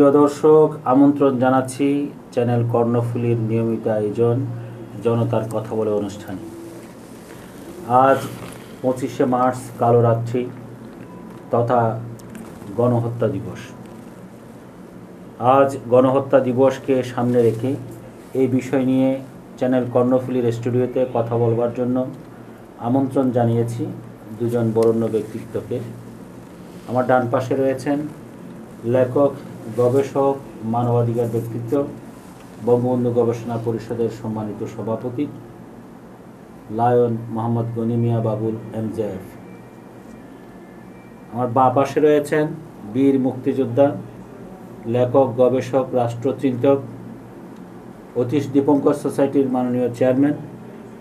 প্রিয় দর্শক আমন্ত্রণ জানাচ্ছি চ্যানেল কর্ণফুলির নিয়মিত আয়োজন জনতার কথা বলে অনুষ্ঠানে আজ পঁচিশে মার্চ কালো রাত্রি তথা গণহত্যা দিবস আজ গণহত্যা দিবসকে সামনে রেখে এই বিষয় নিয়ে চ্যানেল কর্ণফুলির স্টুডিওতে কথা বলবার জন্য আমন্ত্রণ জানিয়েছি দুজন বরণ্য ব্যক্তিত্বকে আমার ডান পাশে রয়েছেন লেখক গবেষক মানবাধিকার ব্যক্তিত্ব বঙ্গবন্ধু গবেষণা পরিষদের সম্মানিত সভাপতি লায়ন মোহাম্মদ গনিমিয়া বাবুল এমজেএফ আমার বা পাশে রয়েছেন বীর মুক্তিযোদ্ধা লেখক গবেষক রাষ্ট্রচিন্তক অতীশ দীপঙ্কর সোসাইটির মাননীয় চেয়ারম্যান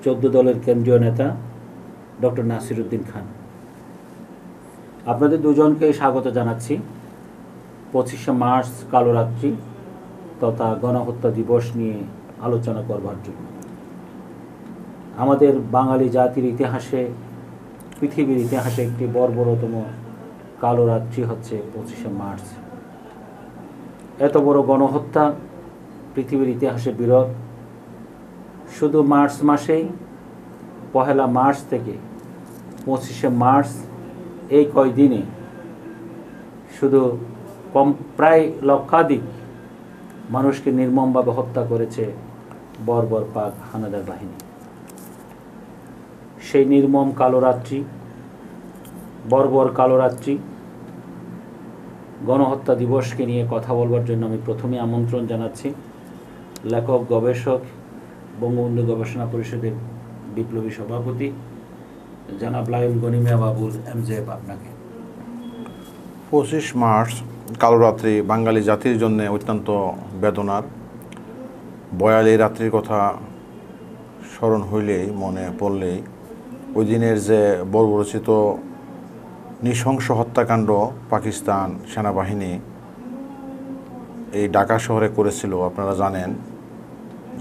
চোদ্দ দলের কেন্দ্রীয় নেতা ডক্টর উদ্দিন খান আপনাদের দুজনকে স্বাগত জানাচ্ছি পঁচিশে মার্চ কালোরাত্রি তথা গণহত্যা দিবস নিয়ে আলোচনা করবার জন্য আমাদের বাঙালি জাতির ইতিহাসে পৃথিবীর ইতিহাসে একটি বর্বরতম কালো হচ্ছে পঁচিশে মার্চ এত বড় গণহত্যা পৃথিবীর ইতিহাসে বিরল শুধু মার্চ মাসেই পহেলা মার্চ থেকে পঁচিশে মার্চ এই কয়দিনে শুধু কম প্রায় লক্ষাধিক মানুষকে নির্মমভাবে হত্যা করেছে বর্বর পাক হানাদার বাহিনী সেই নির্মম কালো রাত্রি বর্বর কালো রাত্রি গণহত্যা দিবসকে নিয়ে কথা বলবার জন্য আমি প্রথমে আমন্ত্রণ জানাচ্ছি লেখক গবেষক বঙ্গবন্ধু গবেষণা পরিষদের বিপ্লবী সভাপতি জানাব লায়ন গনিমিয়া বাবুল জেব আপনাকে পঁচিশ মার্চ কালো রাত্রি বাঙালি জাতির জন্য অত্যন্ত বেদনার বয়ালি রাত্রির কথা স্মরণ হইলেই মনে পড়লেই ওই দিনের যে বর্বরচিত নৃশংস হত্যাকাণ্ড পাকিস্তান সেনাবাহিনী এই ঢাকা শহরে করেছিল আপনারা জানেন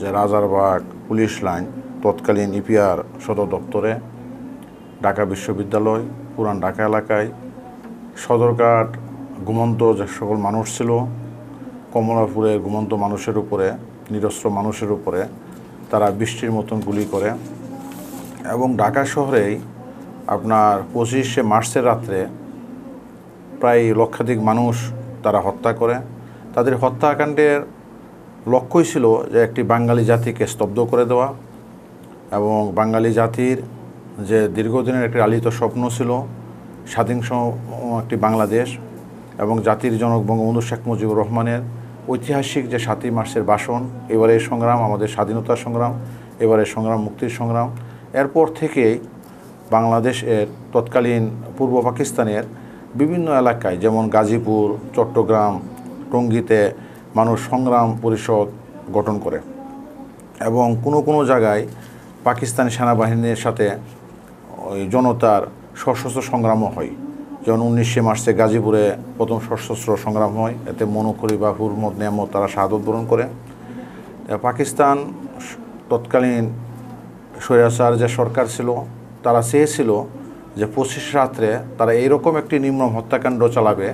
যে রাজারবাগ পুলিশ লাইন তৎকালীন ইপিআর সদর দপ্তরে ঢাকা বিশ্ববিদ্যালয় পুরান ঢাকা এলাকায় সদরঘাট ঘুমন্ত যে সকল মানুষ ছিল কমলাপুরে ঘুমন্ত মানুষের উপরে নিরস্ত্র মানুষের উপরে তারা বৃষ্টির মতন গুলি করে এবং ঢাকা শহরেই আপনার পঁচিশে মার্চের রাত্রে প্রায় লক্ষাধিক মানুষ তারা হত্যা করে তাদের হত্যাকাণ্ডের লক্ষ্যই ছিল যে একটি বাঙালি জাতিকে স্তব্ধ করে দেওয়া এবং বাঙালি জাতির যে দীর্ঘদিনের একটি আলিত স্বপ্ন ছিল স্বাধীন একটি বাংলাদেশ এবং জাতির জনক বঙ্গবন্ধু শেখ মুজিবুর রহমানের ঐতিহাসিক যে সাতই মার্চের বাসন এবারের সংগ্রাম আমাদের স্বাধীনতা সংগ্রাম এবারের সংগ্রাম মুক্তির সংগ্রাম এরপর থেকে বাংলাদেশের তৎকালীন পূর্ব পাকিস্তানের বিভিন্ন এলাকায় যেমন গাজীপুর চট্টগ্রাম টঙ্গীতে মানুষ সংগ্রাম পরিষদ গঠন করে এবং কোনো কোনো জায়গায় পাকিস্তানি সেনাবাহিনীর সাথে জনতার সশস্ত্র সংগ্রামও হয় যেমন উনিশে মার্চে গাজীপুরে প্রথম সশস্ত্র সংগ্রাম হয় এতে মনোকরি বা হুরমদ নিয়ামত তারা শাহাদত বরণ করে পাকিস্তান তৎকালীন স্বৈরাচার যে সরকার ছিল তারা চেয়েছিল যে পঁচিশ রাত্রে তারা এইরকম একটি নিম্ন হত্যাকাণ্ড চালাবে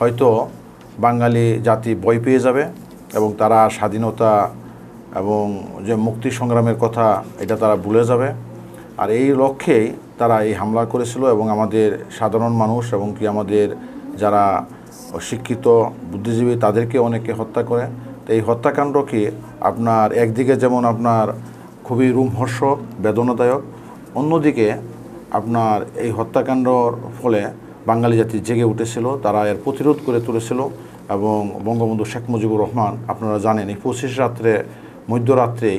হয়তো বাঙালি জাতি বই পেয়ে যাবে এবং তারা স্বাধীনতা এবং যে মুক্তি সংগ্রামের কথা এটা তারা ভুলে যাবে আর এই লক্ষ্যেই তারা এই হামলা করেছিল এবং আমাদের সাধারণ মানুষ এবং কি আমাদের যারা শিক্ষিত বুদ্ধিজীবী তাদেরকে অনেকে হত্যা করে তো এই হত্যাকাণ্ডকে আপনার একদিকে যেমন আপনার খুবই রুমহর্ষ বেদনাদায়ক অন্যদিকে আপনার এই হত্যাকাণ্ডর ফলে বাঙালি জাতি জেগে উঠেছিল তারা এর প্রতিরোধ করে তুলেছিল এবং বঙ্গবন্ধু শেখ মুজিবুর রহমান আপনারা জানেন এই পঁচিশ রাত্রে মধ্যরাত্রেই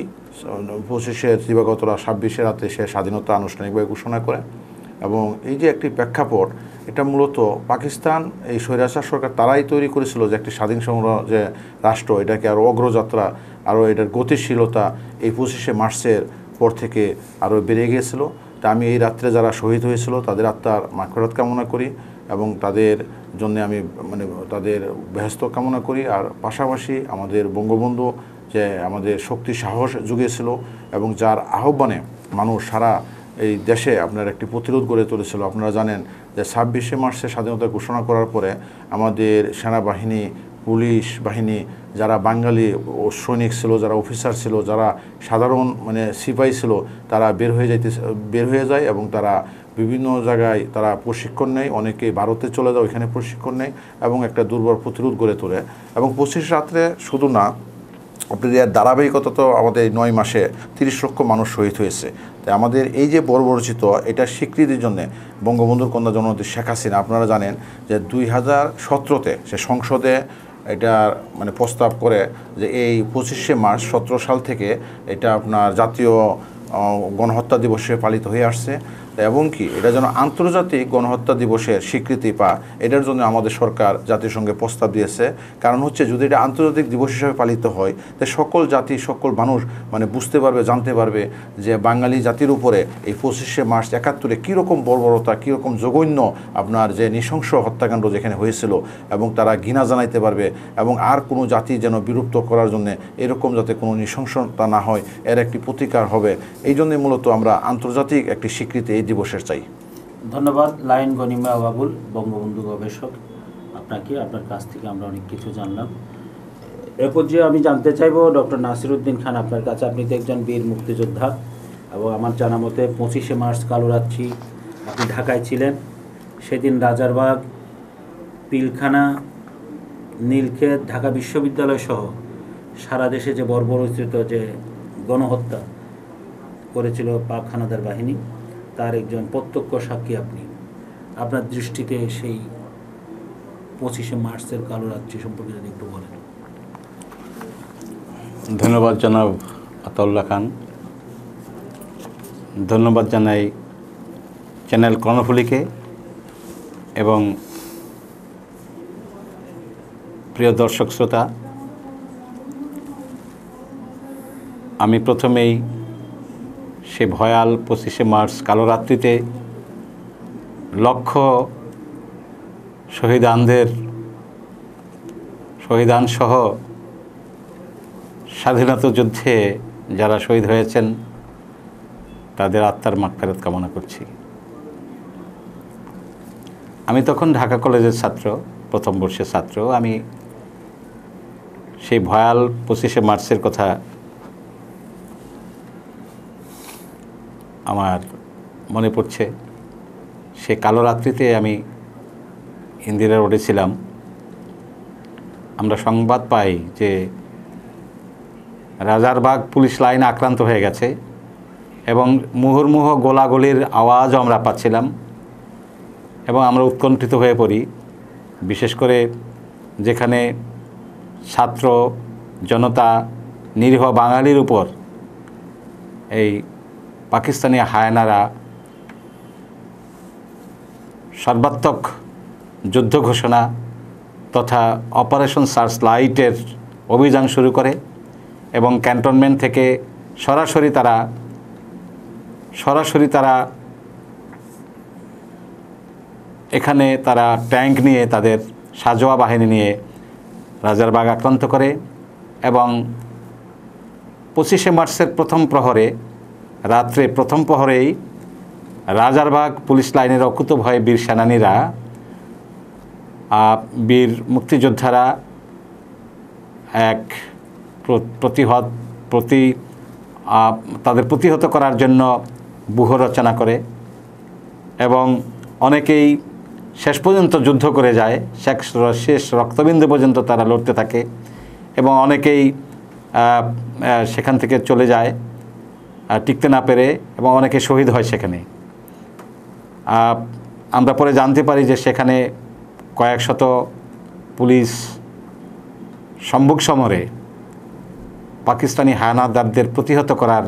পঁচিশে দিবাগত রাত ছাব্বিশে রাতে সে স্বাধীনতা আনুষ্ঠানিকভাবে ঘোষণা করে এবং এই যে একটি প্রেক্ষাপট এটা মূলত পাকিস্তান এই স্বৈরাচার সরকার তারাই তৈরি করেছিল যে একটি স্বাধীন সংগ্রহ যে রাষ্ট্র এটাকে আরও অগ্রযাত্রা আরও এটার গতিশীলতা এই পঁচিশে মার্চের পর থেকে আরও বেড়ে গিয়েছিল তা আমি এই রাত্রে যারা শহীদ হয়েছিল তাদের আত্মার মাখরত কামনা করি এবং তাদের জন্য আমি মানে তাদের ব্যস্ত কামনা করি আর পাশাপাশি আমাদের বঙ্গবন্ধু যে আমাদের শক্তি সাহস যুগেছিল এবং যার আহ্বানে মানুষ সারা এই দেশে আপনার একটি প্রতিরোধ গড়ে তুলেছিল আপনারা জানেন যে ছাব্বিশে মার্চে স্বাধীনতা ঘোষণা করার পরে আমাদের সেনাবাহিনী পুলিশ বাহিনী যারা বাঙালি ও সৈনিক ছিল যারা অফিসার ছিল যারা সাধারণ মানে সিপাহী ছিল তারা বের হয়ে যাইতে বের হয়ে যায় এবং তারা বিভিন্ন জায়গায় তারা প্রশিক্ষণ নেয় অনেকে ভারতে চলে যায় ওইখানে প্রশিক্ষণ নেয় এবং একটা দুর্বল প্রতিরোধ গড়ে তোলে এবং পঁচিশ রাত্রে শুধু না আপনার ধারাবাহিকতা তো আমাদের নয় মাসে তিরিশ লক্ষ মানুষ শহীদ হয়েছে তাই আমাদের এই যে বর্বরচিত এটা স্বীকৃতির জন্য বঙ্গবন্ধুর কন্যা জননেত্রী শেখ হাসিনা আপনারা জানেন যে দুই হাজার সতেরোতে সে সংসদে এটা মানে প্রস্তাব করে যে এই পঁচিশে মার্চ সতেরো সাল থেকে এটা আপনার জাতীয় গণহত্যা দিবসে পালিত হয়ে আসছে এবং কি এটা যেন আন্তর্জাতিক গণহত্যা দিবসের স্বীকৃতি পা এটার জন্য আমাদের সরকার জাতিসংঘে প্রস্তাব দিয়েছে কারণ হচ্ছে যদি এটা আন্তর্জাতিক দিবস হিসাবে পালিত হয় তো সকল জাতি সকল মানুষ মানে বুঝতে পারবে জানতে পারবে যে বাঙালি জাতির উপরে এই পঁচিশে মার্চ একাত্তরে কীরকম বর্বরতা কীরকম জঘন্য আপনার যে নৃশংস হত্যাকাণ্ড যেখানে হয়েছিল এবং তারা ঘৃণা জানাইতে পারবে এবং আর কোনো জাতি যেন বিলুপ্ত করার জন্য এরকম যাতে কোনো নৃশংসতা না হয় এর একটি প্রতিকার হবে এই জন্যে মূলত আমরা আন্তর্জাতিক একটি স্বীকৃতি এই দিবসের চাই ধন্যবাদ লাইন গনিমা বাবুল বঙ্গবন্ধু গবেষক আপনাকে আপনার কাছ থেকে আমরা অনেক কিছু জানলাম এরপর যে আমি জানতে চাইব ডক্টর নাসিরুদ্দিন খান আপনার কাছে আপনি তো একজন বীর মুক্তিযোদ্ধা এবং আমার জানা মতে পঁচিশে মার্চ কালোরাত্রি আপনি ঢাকায় ছিলেন সেদিন রাজারবাগ পিলখানা নীলক্ষেত ঢাকা বিশ্ববিদ্যালয় সহ সারা দেশে যে বর্বরচিত যে গণহত্যা করেছিল পাক হানাদার বাহিনী তার একজন প্রত্যক্ষ সাক্ষী আপনি আপনার দৃষ্টিতে সেই পঁচিশে মার্চের কালো রাজ্য সম্পর্কে যদি একটু বলেন ধন্যবাদ জানাব আতাউল্লাহ খান ধন্যবাদ জানাই চ্যানেল কর্ণফুলিকে এবং প্রিয় দর্শক শ্রোতা আমি প্রথমেই সে ভয়াল পঁচিশে মার্চ কালো রাত্রিতে লক্ষ শহীদানদের শহীদানসহ স্বাধীনতা যুদ্ধে যারা শহীদ হয়েছেন তাদের আত্মার ফেরত কামনা করছি আমি তখন ঢাকা কলেজের ছাত্র প্রথম বর্ষের ছাত্র আমি সেই ভয়াল পঁচিশে মার্চের কথা আমার মনে পড়ছে সে কালো রাত্রিতে আমি ইন্দিরা রোডে ছিলাম আমরা সংবাদ পাই যে রাজারবাগ পুলিশ লাইন আক্রান্ত হয়ে গেছে এবং মুহুর্মুহ গোলাগুলির আওয়াজও আমরা পাচ্ছিলাম এবং আমরা উৎকণ্ঠিত হয়ে পড়ি বিশেষ করে যেখানে ছাত্র জনতা নিরীহ বাঙালির উপর এই পাকিস্তানি হায়নারা সর্বাত্মক যুদ্ধ ঘোষণা তথা অপারেশন সার্চ লাইটের অভিযান শুরু করে এবং ক্যান্টনমেন্ট থেকে সরাসরি তারা সরাসরি তারা এখানে তারা ট্যাঙ্ক নিয়ে তাদের সাজোয়া বাহিনী নিয়ে রাজারবাগ আক্রান্ত করে এবং পঁচিশে মার্চের প্রথম প্রহরে রাত্রে প্রথম প্রহরেই রাজারবাগ পুলিশ লাইনের অকুত ভয়ে বীর সেনানীরা বীর মুক্তিযোদ্ধারা এক প্রতিহত প্রতি তাদের প্রতিহত করার জন্য বুহ রচনা করে এবং অনেকেই শেষ পর্যন্ত যুদ্ধ করে যায় শেষ শেষ রক্তবিন্দু পর্যন্ত তারা লড়তে থাকে এবং অনেকেই সেখান থেকে চলে যায় টিকতে না পেরে এবং অনেকে শহীদ হয় সেখানে আমরা পরে জানতে পারি যে সেখানে কয়েক শত পুলিশ সম্মুখ সমরে পাকিস্তানি হায়ানাদারদের প্রতিহত করার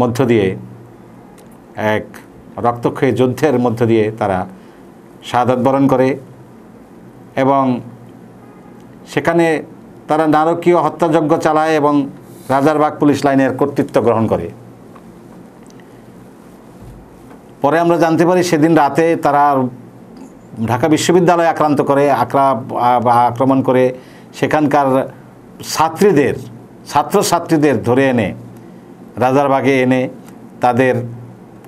মধ্য দিয়ে এক রক্তক্ষয়ী যুদ্ধের মধ্য দিয়ে তারা শাহাদত বরণ করে এবং সেখানে তারা নারকীয় হত্যাযজ্ঞ চালায় এবং রাজারবাগ পুলিশ লাইনের কর্তৃত্ব গ্রহণ করে পরে আমরা জানতে পারি সেদিন রাতে তারা ঢাকা বিশ্ববিদ্যালয় আক্রান্ত করে আক্রা আক্রমণ করে সেখানকার ছাত্রীদের ছাত্রছাত্রীদের ধরে এনে রাজারবাগে এনে তাদের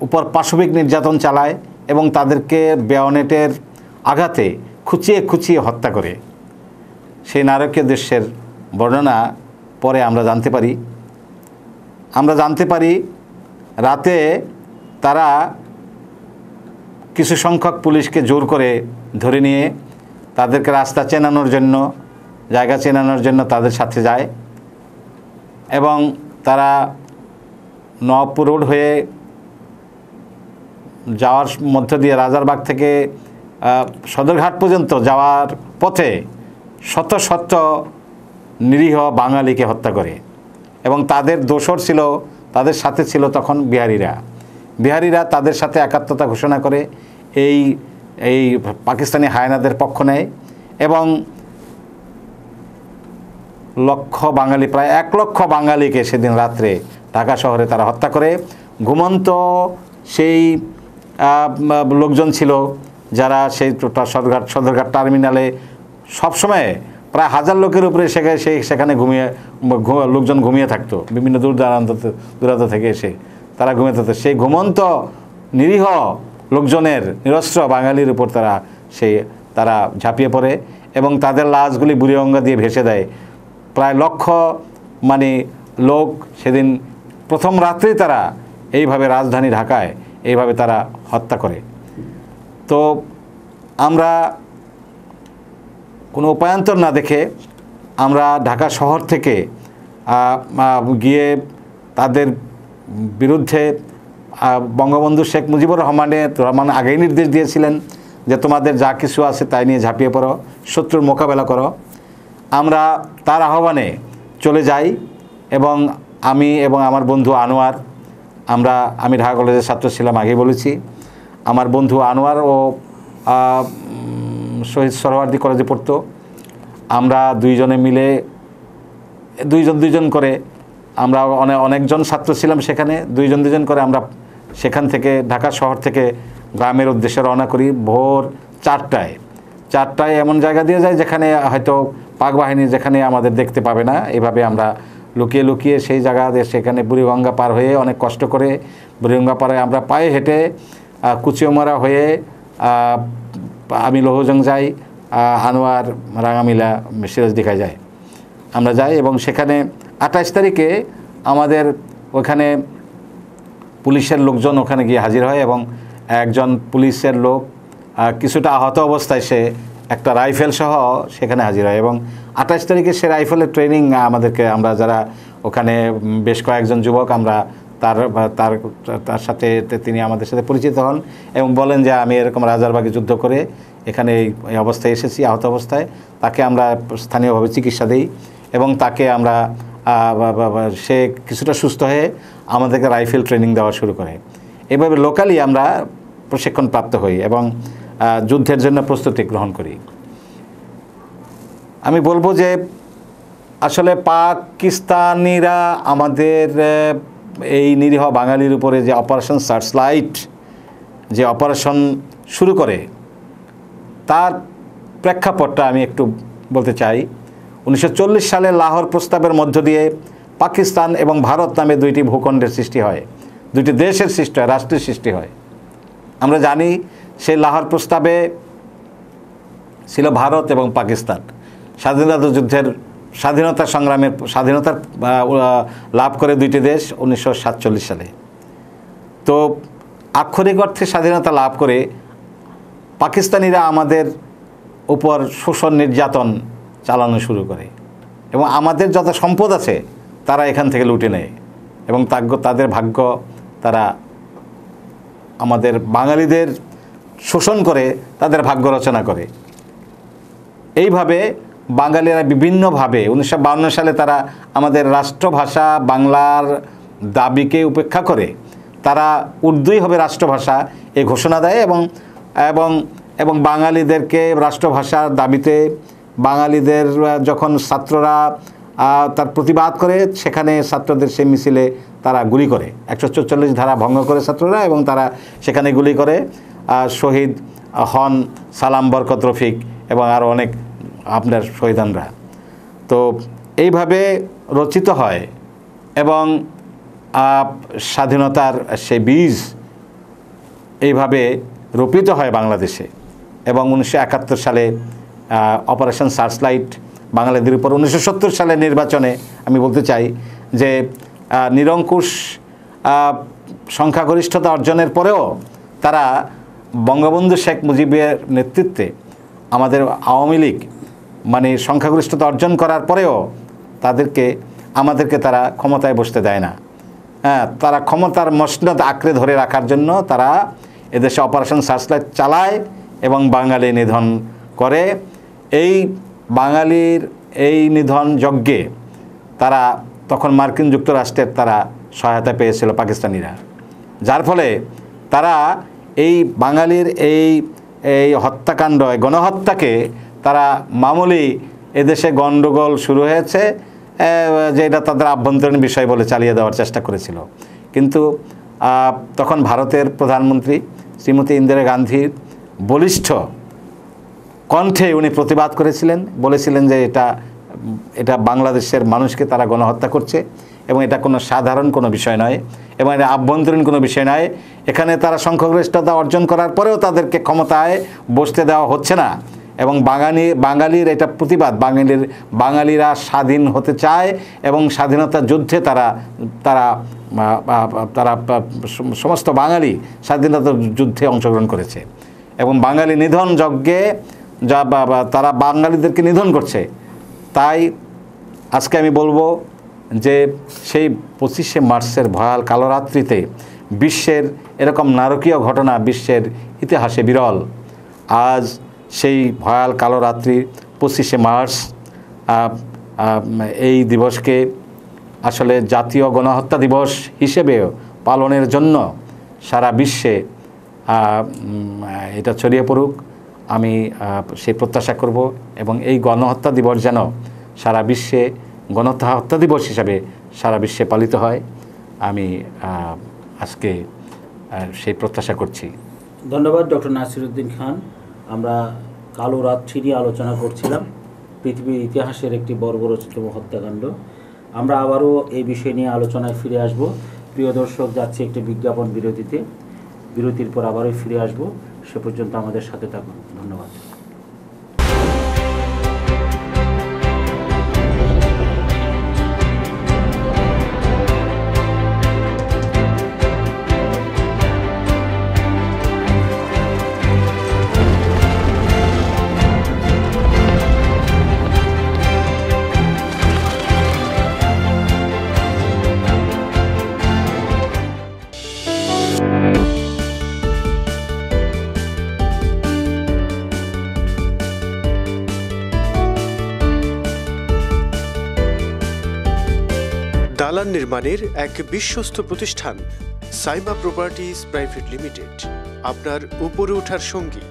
উপর পাশবিক নির্যাতন চালায় এবং তাদেরকে বেয়নেটের আঘাতে খুচিয়ে খুচিয়ে হত্যা করে সেই নারকীয় দৃশ্যের বর্ণনা পরে আমরা জানতে পারি আমরা জানতে পারি রাতে তারা কিছু সংখ্যক পুলিশকে জোর করে ধরে নিয়ে তাদেরকে রাস্তা চেনানোর জন্য জায়গা চেনানোর জন্য তাদের সাথে যায় এবং তারা নবপুর রোড হয়ে যাওয়ার মধ্য দিয়ে রাজারবাগ থেকে সদরঘাট পর্যন্ত যাওয়ার পথে শত শত নিরীহ বাঙালিকে হত্যা করে এবং তাদের দোষর ছিল তাদের সাথে ছিল তখন বিহারিরা বিহারিরা তাদের সাথে একাত্মতা ঘোষণা করে এই এই পাকিস্তানি হায়নাদের পক্ষ নেয় এবং লক্ষ বাঙালি প্রায় এক লক্ষ বাঙালিকে সেদিন রাত্রে ঢাকা শহরে তারা হত্যা করে ঘুমন্ত সেই লোকজন ছিল যারা সেই সদরঘাট সদরঘাট টার্মিনালে সবসময় প্রায় হাজার লোকের উপরে সেখানে সেই সেখানে ঘুমিয়ে লোকজন ঘুমিয়ে থাকতো বিভিন্ন দূর দূরান্ত দূরান্ত থেকে এসে তারা ঘুমিয়ে থাকতো সেই ঘুমন্ত নিরীহ লোকজনের নিরস্ত্র বাঙালির উপর তারা সেই তারা ঝাঁপিয়ে পড়ে এবং তাদের লাশগুলি বুড়ি অঙ্গা দিয়ে ভেসে দেয় প্রায় লক্ষ মানে লোক সেদিন প্রথম রাত্রেই তারা এইভাবে রাজধানী ঢাকায় এইভাবে তারা হত্যা করে তো আমরা কোনো উপায়ান্তর না দেখে আমরা ঢাকা শহর থেকে গিয়ে তাদের বিরুদ্ধে বঙ্গবন্ধু শেখ মুজিবুর রহমানের রহমান আগেই নির্দেশ দিয়েছিলেন যে তোমাদের যা কিছু আছে তাই নিয়ে ঝাঁপিয়ে পড়ো শত্রুর মোকাবেলা করো আমরা তার আহ্বানে চলে যাই এবং আমি এবং আমার বন্ধু আনোয়ার আমরা আমি ঢাকা কলেজের ছাত্র ছিলাম আগে বলেছি আমার বন্ধু আনোয়ার ও শহীদ সরোয়ার্দি কলেজে পড়তো আমরা দুইজনে মিলে দুইজন দুইজন করে আমরা অনেক অনেকজন ছাত্র ছিলাম সেখানে দুইজন দুজন করে আমরা সেখান থেকে ঢাকা শহর থেকে গ্রামের উদ্দেশ্যে রওনা করি ভোর চারটায় চারটায় এমন জায়গা দিয়ে যায় যেখানে হয়তো পাক বাহিনী যেখানে আমাদের দেখতে পাবে না এভাবে আমরা লুকিয়ে লুকিয়ে সেই জায়গাতে সেখানে বুড়িগঙ্গা পার হয়ে অনেক কষ্ট করে বুড়িগঙ্গা পারে আমরা পায়ে হেঁটে কুচিওমারা হয়ে আমি লোহজং যাই হানোয়ার রাঙামিলা সিরাজদিঘা যায় আমরা যাই এবং সেখানে আঠাশ তারিখে আমাদের ওখানে পুলিশের লোকজন ওখানে গিয়ে হাজির হয় এবং একজন পুলিশের লোক কিছুটা আহত অবস্থায় সে একটা রাইফেল সহ সেখানে হাজির হয় এবং আঠাশ তারিখে সে রাইফেলের ট্রেনিং আমাদেরকে আমরা যারা ওখানে বেশ কয়েকজন যুবক আমরা তার তার তার সাথে তিনি আমাদের সাথে পরিচিত হন এবং বলেন যে আমি এরকম রাজারবাগে যুদ্ধ করে এখানে এই অবস্থায় এসেছি আহত অবস্থায় তাকে আমরা স্থানীয়ভাবে চিকিৎসা দিই এবং তাকে আমরা সে কিছুটা সুস্থ হয়ে আমাদেরকে রাইফেল ট্রেনিং দেওয়া শুরু করে এভাবে লোকালি আমরা প্রশিক্ষণ প্রাপ্ত হই এবং যুদ্ধের জন্য প্রস্তুতি গ্রহণ করি আমি বলবো যে আসলে পাকিস্তানিরা আমাদের এই নিরীহ বাঙালির উপরে যে অপারেশন সার্চ লাইট যে অপারেশন শুরু করে তার প্রেক্ষাপটটা আমি একটু বলতে চাই উনিশশো সালে লাহোর প্রস্তাবের মধ্য দিয়ে পাকিস্তান এবং ভারত নামে দুইটি ভূখণ্ডের সৃষ্টি হয় দুইটি দেশের সৃষ্টি হয় রাষ্ট্রের সৃষ্টি হয় আমরা জানি সেই লাহোর প্রস্তাবে ছিল ভারত এবং পাকিস্তান স্বাধীনতা যুদ্ধের স্বাধীনতা সংগ্রামের স্বাধীনতার লাভ করে দুইটি দেশ উনিশশো সালে তো আক্ষরিক অর্থে স্বাধীনতা লাভ করে পাকিস্তানিরা আমাদের উপর শোষণ নির্যাতন চালানো শুরু করে এবং আমাদের যত সম্পদ আছে তারা এখান থেকে লুটে নেয় এবং তাদের ভাগ্য তারা আমাদের বাঙালিদের শোষণ করে তাদের ভাগ্য রচনা করে এইভাবে বাঙালিরা বিভিন্নভাবে উনিশশো সালে তারা আমাদের রাষ্ট্রভাষা বাংলার দাবিকে উপেক্ষা করে তারা উর্দুই হবে রাষ্ট্রভাষা এ ঘোষণা দেয় এবং এবং এবং বাঙালিদেরকে রাষ্ট্রভাষার দাবিতে বাঙালিদের যখন ছাত্ররা তার প্রতিবাদ করে সেখানে ছাত্রদের সেই মিছিলে তারা গুলি করে একশো চল্লিশ ধারা ভঙ্গ করে ছাত্ররা এবং তারা সেখানে গুলি করে শহীদ হন সালাম বরকত রফিক এবং আরও অনেক আপনার শহীদানরা তো এইভাবে রচিত হয় এবং স্বাধীনতার সে বীজ এইভাবে রোপিত হয় বাংলাদেশে এবং উনিশশো সালে অপারেশন সার্চলাইট বাংলাদেশের উপর উনিশশো সালে নির্বাচনে আমি বলতে চাই যে নিরঙ্কুশ সংখ্যাগরিষ্ঠতা অর্জনের পরেও তারা বঙ্গবন্ধু শেখ মুজিবের নেতৃত্বে আমাদের আওয়ামী লীগ মানে সংখ্যাগরিষ্ঠতা অর্জন করার পরেও তাদেরকে আমাদেরকে তারা ক্ষমতায় বসতে দেয় না হ্যাঁ তারা ক্ষমতার মসনদ আঁকড়ে ধরে রাখার জন্য তারা এদেশে অপারেশন সার্চলাইট চালায় এবং বাঙালি নিধন করে এই বাঙালির এই নিধন যজ্ঞে তারা তখন মার্কিন যুক্তরাষ্ট্রের তারা সহায়তা পেয়েছিল পাকিস্তানিরা যার ফলে তারা এই বাঙালির এই এই হত্যাকাণ্ড গণহত্যাকে তারা মামুলি এদেশে গণ্ডগোল শুরু হয়েছে যে এটা তাদের আভ্যন্তরীণ বিষয় বলে চালিয়ে দেওয়ার চেষ্টা করেছিল কিন্তু তখন ভারতের প্রধানমন্ত্রী শ্রীমতী ইন্দিরা গান্ধীর বলিষ্ঠ কণ্ঠে উনি প্রতিবাদ করেছিলেন বলেছিলেন যে এটা এটা বাংলাদেশের মানুষকে তারা গণহত্যা করছে এবং এটা কোনো সাধারণ কোনো বিষয় নয় এবং এটা আভ্যন্তরীণ কোনো বিষয় নয় এখানে তারা সংখ্যাগরিষ্ঠতা অর্জন করার পরেও তাদেরকে ক্ষমতায় বসতে দেওয়া হচ্ছে না এবং বাঙালি বাঙালির এটা প্রতিবাদ বাঙালির বাঙালিরা স্বাধীন হতে চায় এবং স্বাধীনতা যুদ্ধে তারা তারা তারা সমস্ত বাঙালি স্বাধীনতা যুদ্ধে অংশগ্রহণ করেছে এবং বাঙালি নিধন যজ্ঞে যা তারা বাঙালিদেরকে নিধন করছে তাই আজকে আমি বলবো যে সেই পঁচিশে মার্চের ভয়াল কালো রাত্রিতে বিশ্বের এরকম নারকীয় ঘটনা বিশ্বের ইতিহাসে বিরল আজ সেই ভয়াল কালো রাত্রি পঁচিশে মার্চ এই দিবসকে আসলে জাতীয় গণহত্যা দিবস হিসেবেও পালনের জন্য সারা বিশ্বে এটা ছড়িয়ে পড়ুক আমি সেই প্রত্যাশা করব এবং এই গণহত্যা দিবস যেন সারা বিশ্বে গণহত্যা দিবস হিসাবে সারা বিশ্বে পালিত হয় আমি আজকে সেই প্রত্যাশা করছি ধন্যবাদ ডক্টর নাসিরুদ্দিন খান আমরা কালো রাত্রি নিয়ে আলোচনা করছিলাম পৃথিবীর ইতিহাসের একটি বর্বরচিতম হত্যাকাণ্ড আমরা আবারও এই বিষয় নিয়ে আলোচনায় ফিরে আসব প্রিয় দর্শক যাচ্ছে একটি বিজ্ঞাপন বিরতিতে বিরতির পর আবারও ফিরে আসব সে পর্যন্ত আমাদের সাথে থাকুন ধন্যবাদ নির্মাণের এক বিশ্বস্ত প্রতিষ্ঠান সাইমা প্রপার্টিজ প্রাইভেট লিমিটেড আপনার উপরে ওঠার সঙ্গী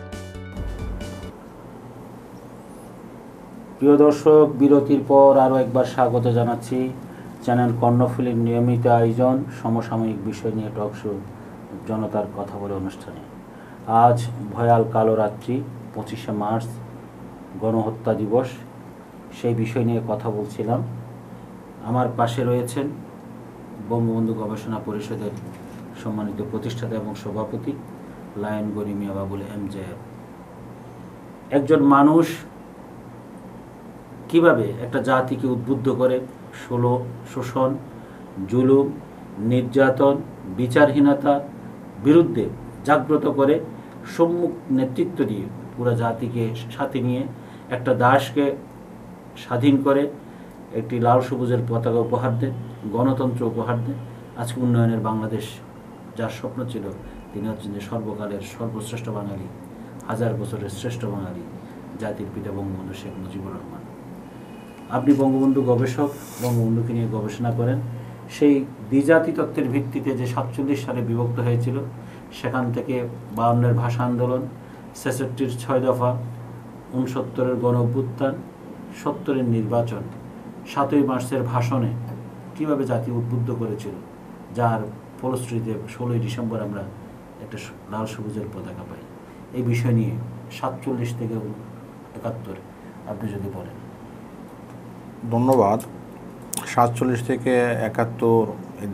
প্রিয় দর্শক বিরতির পর আরও একবার স্বাগত জানাচ্ছি চ্যানেল কর্ণফুলির নিয়মিত আয়োজন সমসাময়িক বিষয় নিয়ে টক শো জনতার কথা বলে অনুষ্ঠানে আজ ভয়াল কালো রাত্রি পঁচিশে মার্চ গণহত্যা দিবস সেই বিষয় নিয়ে কথা বলছিলাম আমার পাশে রয়েছেন বঙ্গবন্ধু গবেষণা পরিষদের সম্মানিত প্রতিষ্ঠাতা এবং সভাপতি লায়ন গরিমিয়া বাবুল এম জাহেব একজন মানুষ কিভাবে একটা জাতিকে উদ্বুদ্ধ করে ষোলো শোষণ জুলুম নির্যাতন বিচারহীনতা বিরুদ্ধে জাগ্রত করে সম্মুখ নেতৃত্ব দিয়ে পুরা জাতিকে সাথে নিয়ে একটা দাসকে স্বাধীন করে একটি লাল সবুজের পতাকা উপহার দেয় গণতন্ত্র উপহার দেয় আজকে উন্নয়নের বাংলাদেশ যার স্বপ্ন ছিল তিনি হচ্ছেন যে সর্বকালের সর্বশ্রেষ্ঠ বাঙালি হাজার বছরের শ্রেষ্ঠ বাঙালি জাতির পিতা বঙ্গবন্ধু শেখ মুজিবুর রহমান আপনি বঙ্গবন্ধু গবেষক বঙ্গবন্ধুকে নিয়ে গবেষণা করেন সেই দ্বিজাতি তত্ত্বের ভিত্তিতে যে সাতচল্লিশ সালে বিভক্ত হয়েছিল সেখান থেকে বাউন্নের ভাষা আন্দোলন ছেষট্টির ছয় দফা উনসত্তরের গণ অভ্যুত্থান সত্তরের নির্বাচন সাতই মার্চের ভাষণে কিভাবে জাতি উদ্বুদ্ধ করেছিল যার ফলশ্রুতিতে ষোলোই ডিসেম্বর আমরা একটা লাল সবুজের পতাকা পাই এই বিষয় নিয়ে সাতচল্লিশ থেকে একাত্তর আপনি যদি বলেন ধন্যবাদ সাতচল্লিশ থেকে একাত্তর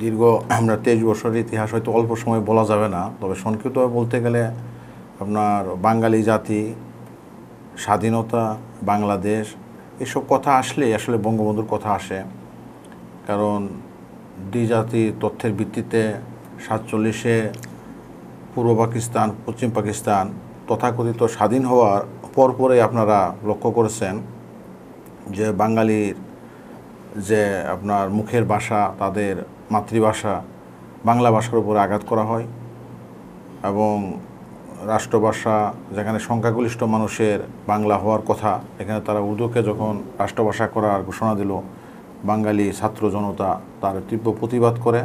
দীর্ঘ আমরা তেইশ বছরের ইতিহাস হয়তো অল্প সময় বলা যাবে না তবে সংক্ষিপ্তভাবে বলতে গেলে আপনার বাঙালি জাতি স্বাধীনতা বাংলাদেশ এসব কথা আসলে আসলে বঙ্গবন্ধুর কথা আসে কারণ দ্বিজাতি তথ্যের ভিত্তিতে সাতচল্লিশে পূর্ব পাকিস্তান পশ্চিম পাকিস্তান তথাকথিত স্বাধীন হওয়ার পরপরে আপনারা লক্ষ্য করেছেন যে বাঙালির যে আপনার মুখের ভাষা তাদের মাতৃভাষা বাংলা ভাষার উপরে আঘাত করা হয় এবং রাষ্ট্রভাষা যেখানে সংখ্যাগরিষ্ঠ মানুষের বাংলা হওয়ার কথা এখানে তারা উর্দুকে যখন রাষ্ট্রভাষা করার ঘোষণা দিল বাঙালি ছাত্র জনতা তার তীব্র প্রতিবাদ করে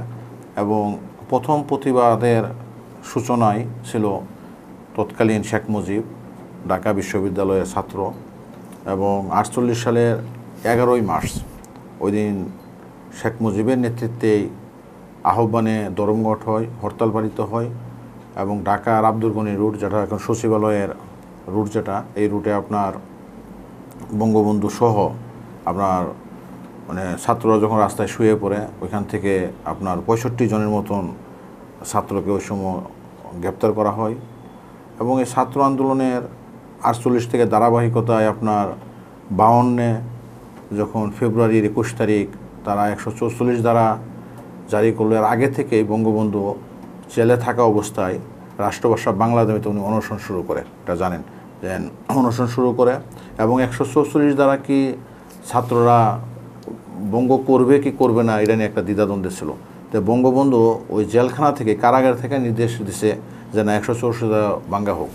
এবং প্রথম প্রতিবাদের সূচনায় ছিল তৎকালীন শেখ মুজিব ঢাকা বিশ্ববিদ্যালয়ের ছাত্র এবং আটচল্লিশ সালের এগারোই মার্চ ওই দিন শেখ মুজিবের নেতৃত্বেই আহ্বানে ধর্মঘট হয় হরতাল পালিত হয় এবং ঢাকার আব্দুলগনি রুট যেটা এখন সচিবালয়ের রুট যেটা এই রুটে আপনার বঙ্গবন্ধু সহ আপনার মানে ছাত্ররা যখন রাস্তায় শুয়ে পড়ে ওইখান থেকে আপনার পঁয়ষট্টি জনের মতন ছাত্রকে ওই সময় গ্রেপ্তার করা হয় এবং এই ছাত্র আন্দোলনের আটচল্লিশ থেকে ধারাবাহিকতায় আপনার বাউন্নে যখন ফেব্রুয়ারির একুশ তারিখ তারা একশো চৌচল্লিশ দ্বারা জারি করলো এর আগে থেকে বঙ্গবন্ধু জেলে থাকা অবস্থায় রাষ্ট্রভাষা বাংলা দামিতে উনি অনশন শুরু করে এটা জানেন যে অনশন শুরু করে এবং একশো চৌচল্লিশ দ্বারা কি ছাত্ররা বঙ্গ করবে কি করবে না এটা নিয়ে একটা দ্বিধাদ্বন্দ্ব ছিল তো বঙ্গবন্ধু ওই জেলখানা থেকে কারাগার থেকে নির্দেশ দিছে যে না একশো চৌষট্টিটা বাঙ্গা হোক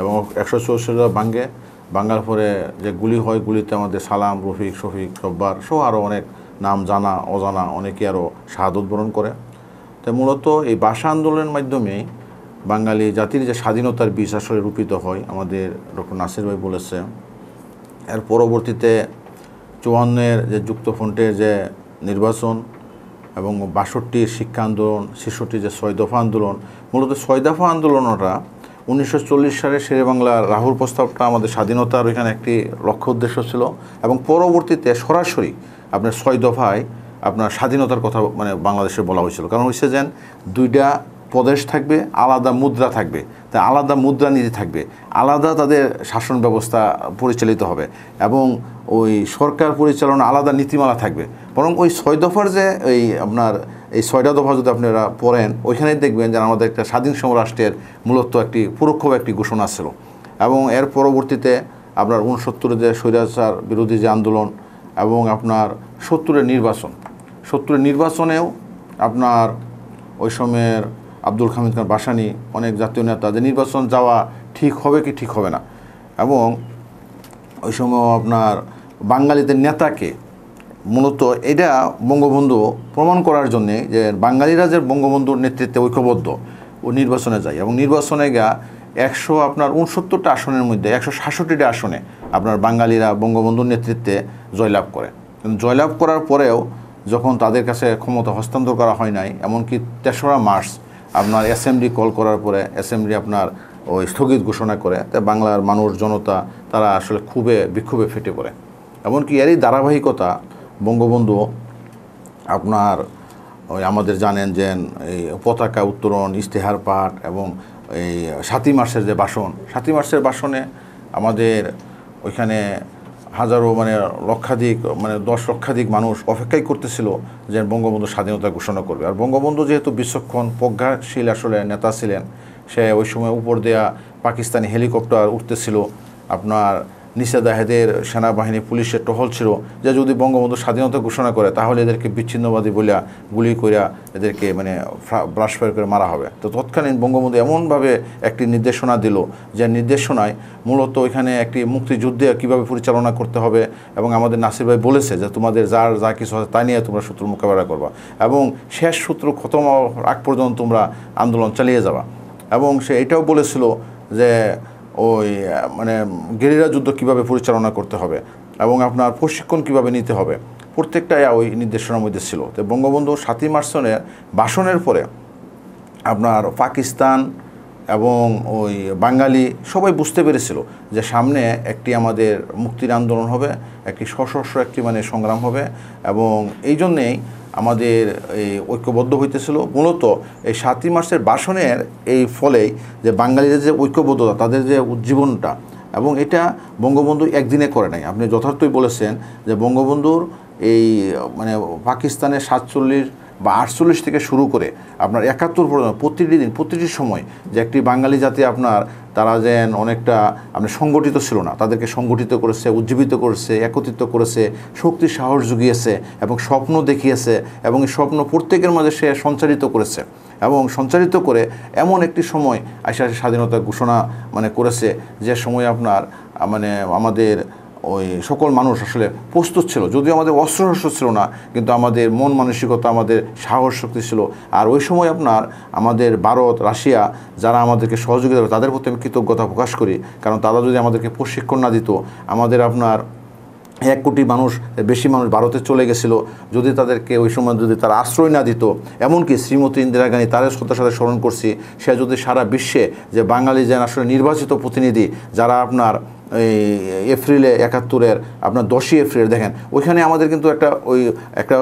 এবং একশো হাজার বাঙ্গে বাঙ্গার পরে যে গুলি হয় গুলিতে আমাদের সালাম রফিক শফিক সব্বার সহ আরও অনেক নাম জানা অজানা অনেকে আরও সাহাদ বরণ করে তো মূলত এই ভাষা আন্দোলনের মাধ্যমে বাঙালি জাতির যে স্বাধীনতার বিষ আসলে রূপিত হয় আমাদের ডক্টর নাসির ভাই বলেছে এর পরবর্তীতে চুয়ান্নের যে যুক্তফ্রন্টের যে নির্বাচন এবং বাষট্টির শিক্ষা আন্দোলন ছেষট্টির যে ছয় দফা আন্দোলন মূলত ছয় দফা আন্দোলনটা উনিশশো চল্লিশ সালে শেরে বাংলার রাহুল প্রস্তাবটা আমাদের স্বাধীনতার ওইখানে একটি লক্ষ্য উদ্দেশ্য ছিল এবং পরবর্তীতে সরাসরি আপনার ছয় দফায় আপনার স্বাধীনতার কথা মানে বাংলাদেশে বলা হয়েছিল কারণ হচ্ছে যেন দুইটা প্রদেশ থাকবে আলাদা মুদ্রা থাকবে তা আলাদা মুদ্রা নীতি থাকবে আলাদা তাদের শাসন ব্যবস্থা পরিচালিত হবে এবং ওই সরকার পরিচালনা আলাদা নীতিমালা থাকবে বরং ওই ছয় দফার যে এই আপনার এই ছয়টা দফা যদি আপনারা পড়েন ওইখানে দেখবেন যে আমাদের একটা স্বাধীন সমরাষ্ট্রের মূলত একটি পরোক্ষ একটি ঘোষণা ছিল এবং এর পরবর্তীতে আপনার উনসত্তরে যে স্বৈরাচার বিরোধী যে আন্দোলন এবং আপনার সত্তরের নির্বাচন সত্তরের নির্বাচনেও আপনার ওই সময়ের আব্দুল হামিদ খান বাসানি অনেক জাতীয় নেতা যে নির্বাচন যাওয়া ঠিক হবে কি ঠিক হবে না এবং ওই সময় আপনার বাঙালিদের নেতাকে মূলত এটা বঙ্গবন্ধু প্রমাণ করার জন্যে যে বাঙালিরা যে বঙ্গবন্ধুর নেতৃত্বে ঐক্যবদ্ধ ও নির্বাচনে যায় এবং নির্বাচনে গা একশো আপনার উনসত্তরটা আসনের মধ্যে একশো সাতষট্টিটা আসনে আপনার বাঙালিরা বঙ্গবন্ধুর নেতৃত্বে জয়লাভ করে জয়লাভ করার পরেও যখন তাদের কাছে ক্ষমতা হস্তান্তর করা হয় নাই এমনকি তেসরা মার্চ আপনার অ্যাসেম্বলি কল করার পরে অ্যাসেম্বলি আপনার ওই স্থগিত ঘোষণা করে তা বাংলার মানুষ জনতা তারা আসলে খুবই বিক্ষোভে ফেটে পড়ে এমনকি এরই ধারাবাহিকতা বঙ্গবন্ধু আপনার ওই আমাদের জানেন যে এই পতাকা উত্তোলন ইশতেহার পাঠ এবং এই সাতই মার্চের যে বাসন সাতই মার্চের বাসনে আমাদের ওইখানে হাজারো মানে লক্ষাধিক মানে দশ লক্ষাধিক মানুষ অপেক্ষাই করতেছিল যে বঙ্গবন্ধু স্বাধীনতা ঘোষণা করবে আর বঙ্গবন্ধু যেহেতু বিচক্ষণ প্রজ্ঞাশীল আসলে নেতা ছিলেন সে ওই সময় উপর দেয়া পাকিস্তানি হেলিকপ্টার উঠতেছিল আপনার নিষেধাহেদের সেনাবাহিনী পুলিশের টহল ছিল যে যদি বঙ্গবন্ধু স্বাধীনতা ঘোষণা করে তাহলে এদেরকে বিচ্ছিন্নবাদী বলিয়া গুলি করিয়া এদেরকে মানে ব্রাশ ফায়ার করে মারা হবে তো তৎকালীন বঙ্গবন্ধু এমনভাবে একটি নির্দেশনা দিল যে নির্দেশনায় মূলত এখানে একটি মুক্তিযুদ্ধে কীভাবে পরিচালনা করতে হবে এবং আমাদের নাসির ভাই বলেছে যে তোমাদের যার যা কিছু আছে তা নিয়ে তোমরা শত্রু মোকাবেলা করবা এবং শেষ শত্রু খতম আগ পর্যন্ত তোমরা আন্দোলন চালিয়ে যাবা এবং সে এটাও বলেছিল যে ওই মানে গেরিরা যুদ্ধ কিভাবে পরিচালনা করতে হবে এবং আপনার প্রশিক্ষণ কিভাবে নিতে হবে প্রত্যেকটাই ওই নির্দেশনার মধ্যে ছিল তো বঙ্গবন্ধু সাতই মার্সনের ভাষণের পরে আপনার পাকিস্তান এবং ওই বাঙালি সবাই বুঝতে পেরেছিল যে সামনে একটি আমাদের মুক্তির আন্দোলন হবে একটি সশস্ব একটি মানে সংগ্রাম হবে এবং এই জন্যেই আমাদের এই ঐক্যবদ্ধ হইতেছিল মূলত এই সাতই মার্চের বাসনের এই ফলেই যে বাঙালিদের যে ঐক্যবদ্ধতা তাদের যে উজ্জীবনটা এবং এটা বঙ্গবন্ধু একদিনে করে নাই আপনি যথার্থই বলেছেন যে বঙ্গবন্ধুর এই মানে পাকিস্তানের সাতচল্লিশ বা আটচল্লিশ থেকে শুরু করে আপনার একাত্তর পর্যন্ত প্রতিটি দিন প্রতিটি সময় যে একটি বাঙালি জাতি আপনার তারা যেন অনেকটা আপনি সংগঠিত ছিল না তাদেরকে সংগঠিত করেছে উজ্জীবিত করেছে একত্রিত করেছে শক্তি সাহস জুগিয়েছে এবং স্বপ্ন দেখিয়েছে এবং এই স্বপ্ন প্রত্যেকের মাঝে সে সঞ্চারিত করেছে এবং সঞ্চারিত করে এমন একটি সময় আসে স্বাধীনতা ঘোষণা মানে করেছে যে সময় আপনার মানে আমাদের ওই সকল মানুষ আসলে প্রস্তুত ছিল যদিও আমাদের অস্ত্রশস্ত্র ছিল না কিন্তু আমাদের মন মানসিকতা আমাদের সাহস শক্তি ছিল আর ওই সময় আপনার আমাদের ভারত রাশিয়া যারা আমাদেরকে সহযোগিতা করে তাদের প্রতি আমি কৃতজ্ঞতা প্রকাশ করি কারণ তারা যদি আমাদেরকে প্রশিক্ষণ না দিত আমাদের আপনার এক কোটি মানুষ বেশি মানুষ ভারতে চলে গেছিল যদি তাদেরকে ওই সময় যদি তারা আশ্রয় না দিত এমনকি শ্রীমতী ইন্দিরা গান্ধী তারের সত্যের সাথে স্মরণ করছি সে যদি সারা বিশ্বে যে বাঙালি যেন আসলে নির্বাচিত প্রতিনিধি যারা আপনার এই এপ্রিলে একাত্তরের আপনার দশই এপ্রিল দেখেন ওইখানে আমাদের কিন্তু একটা ওই একটা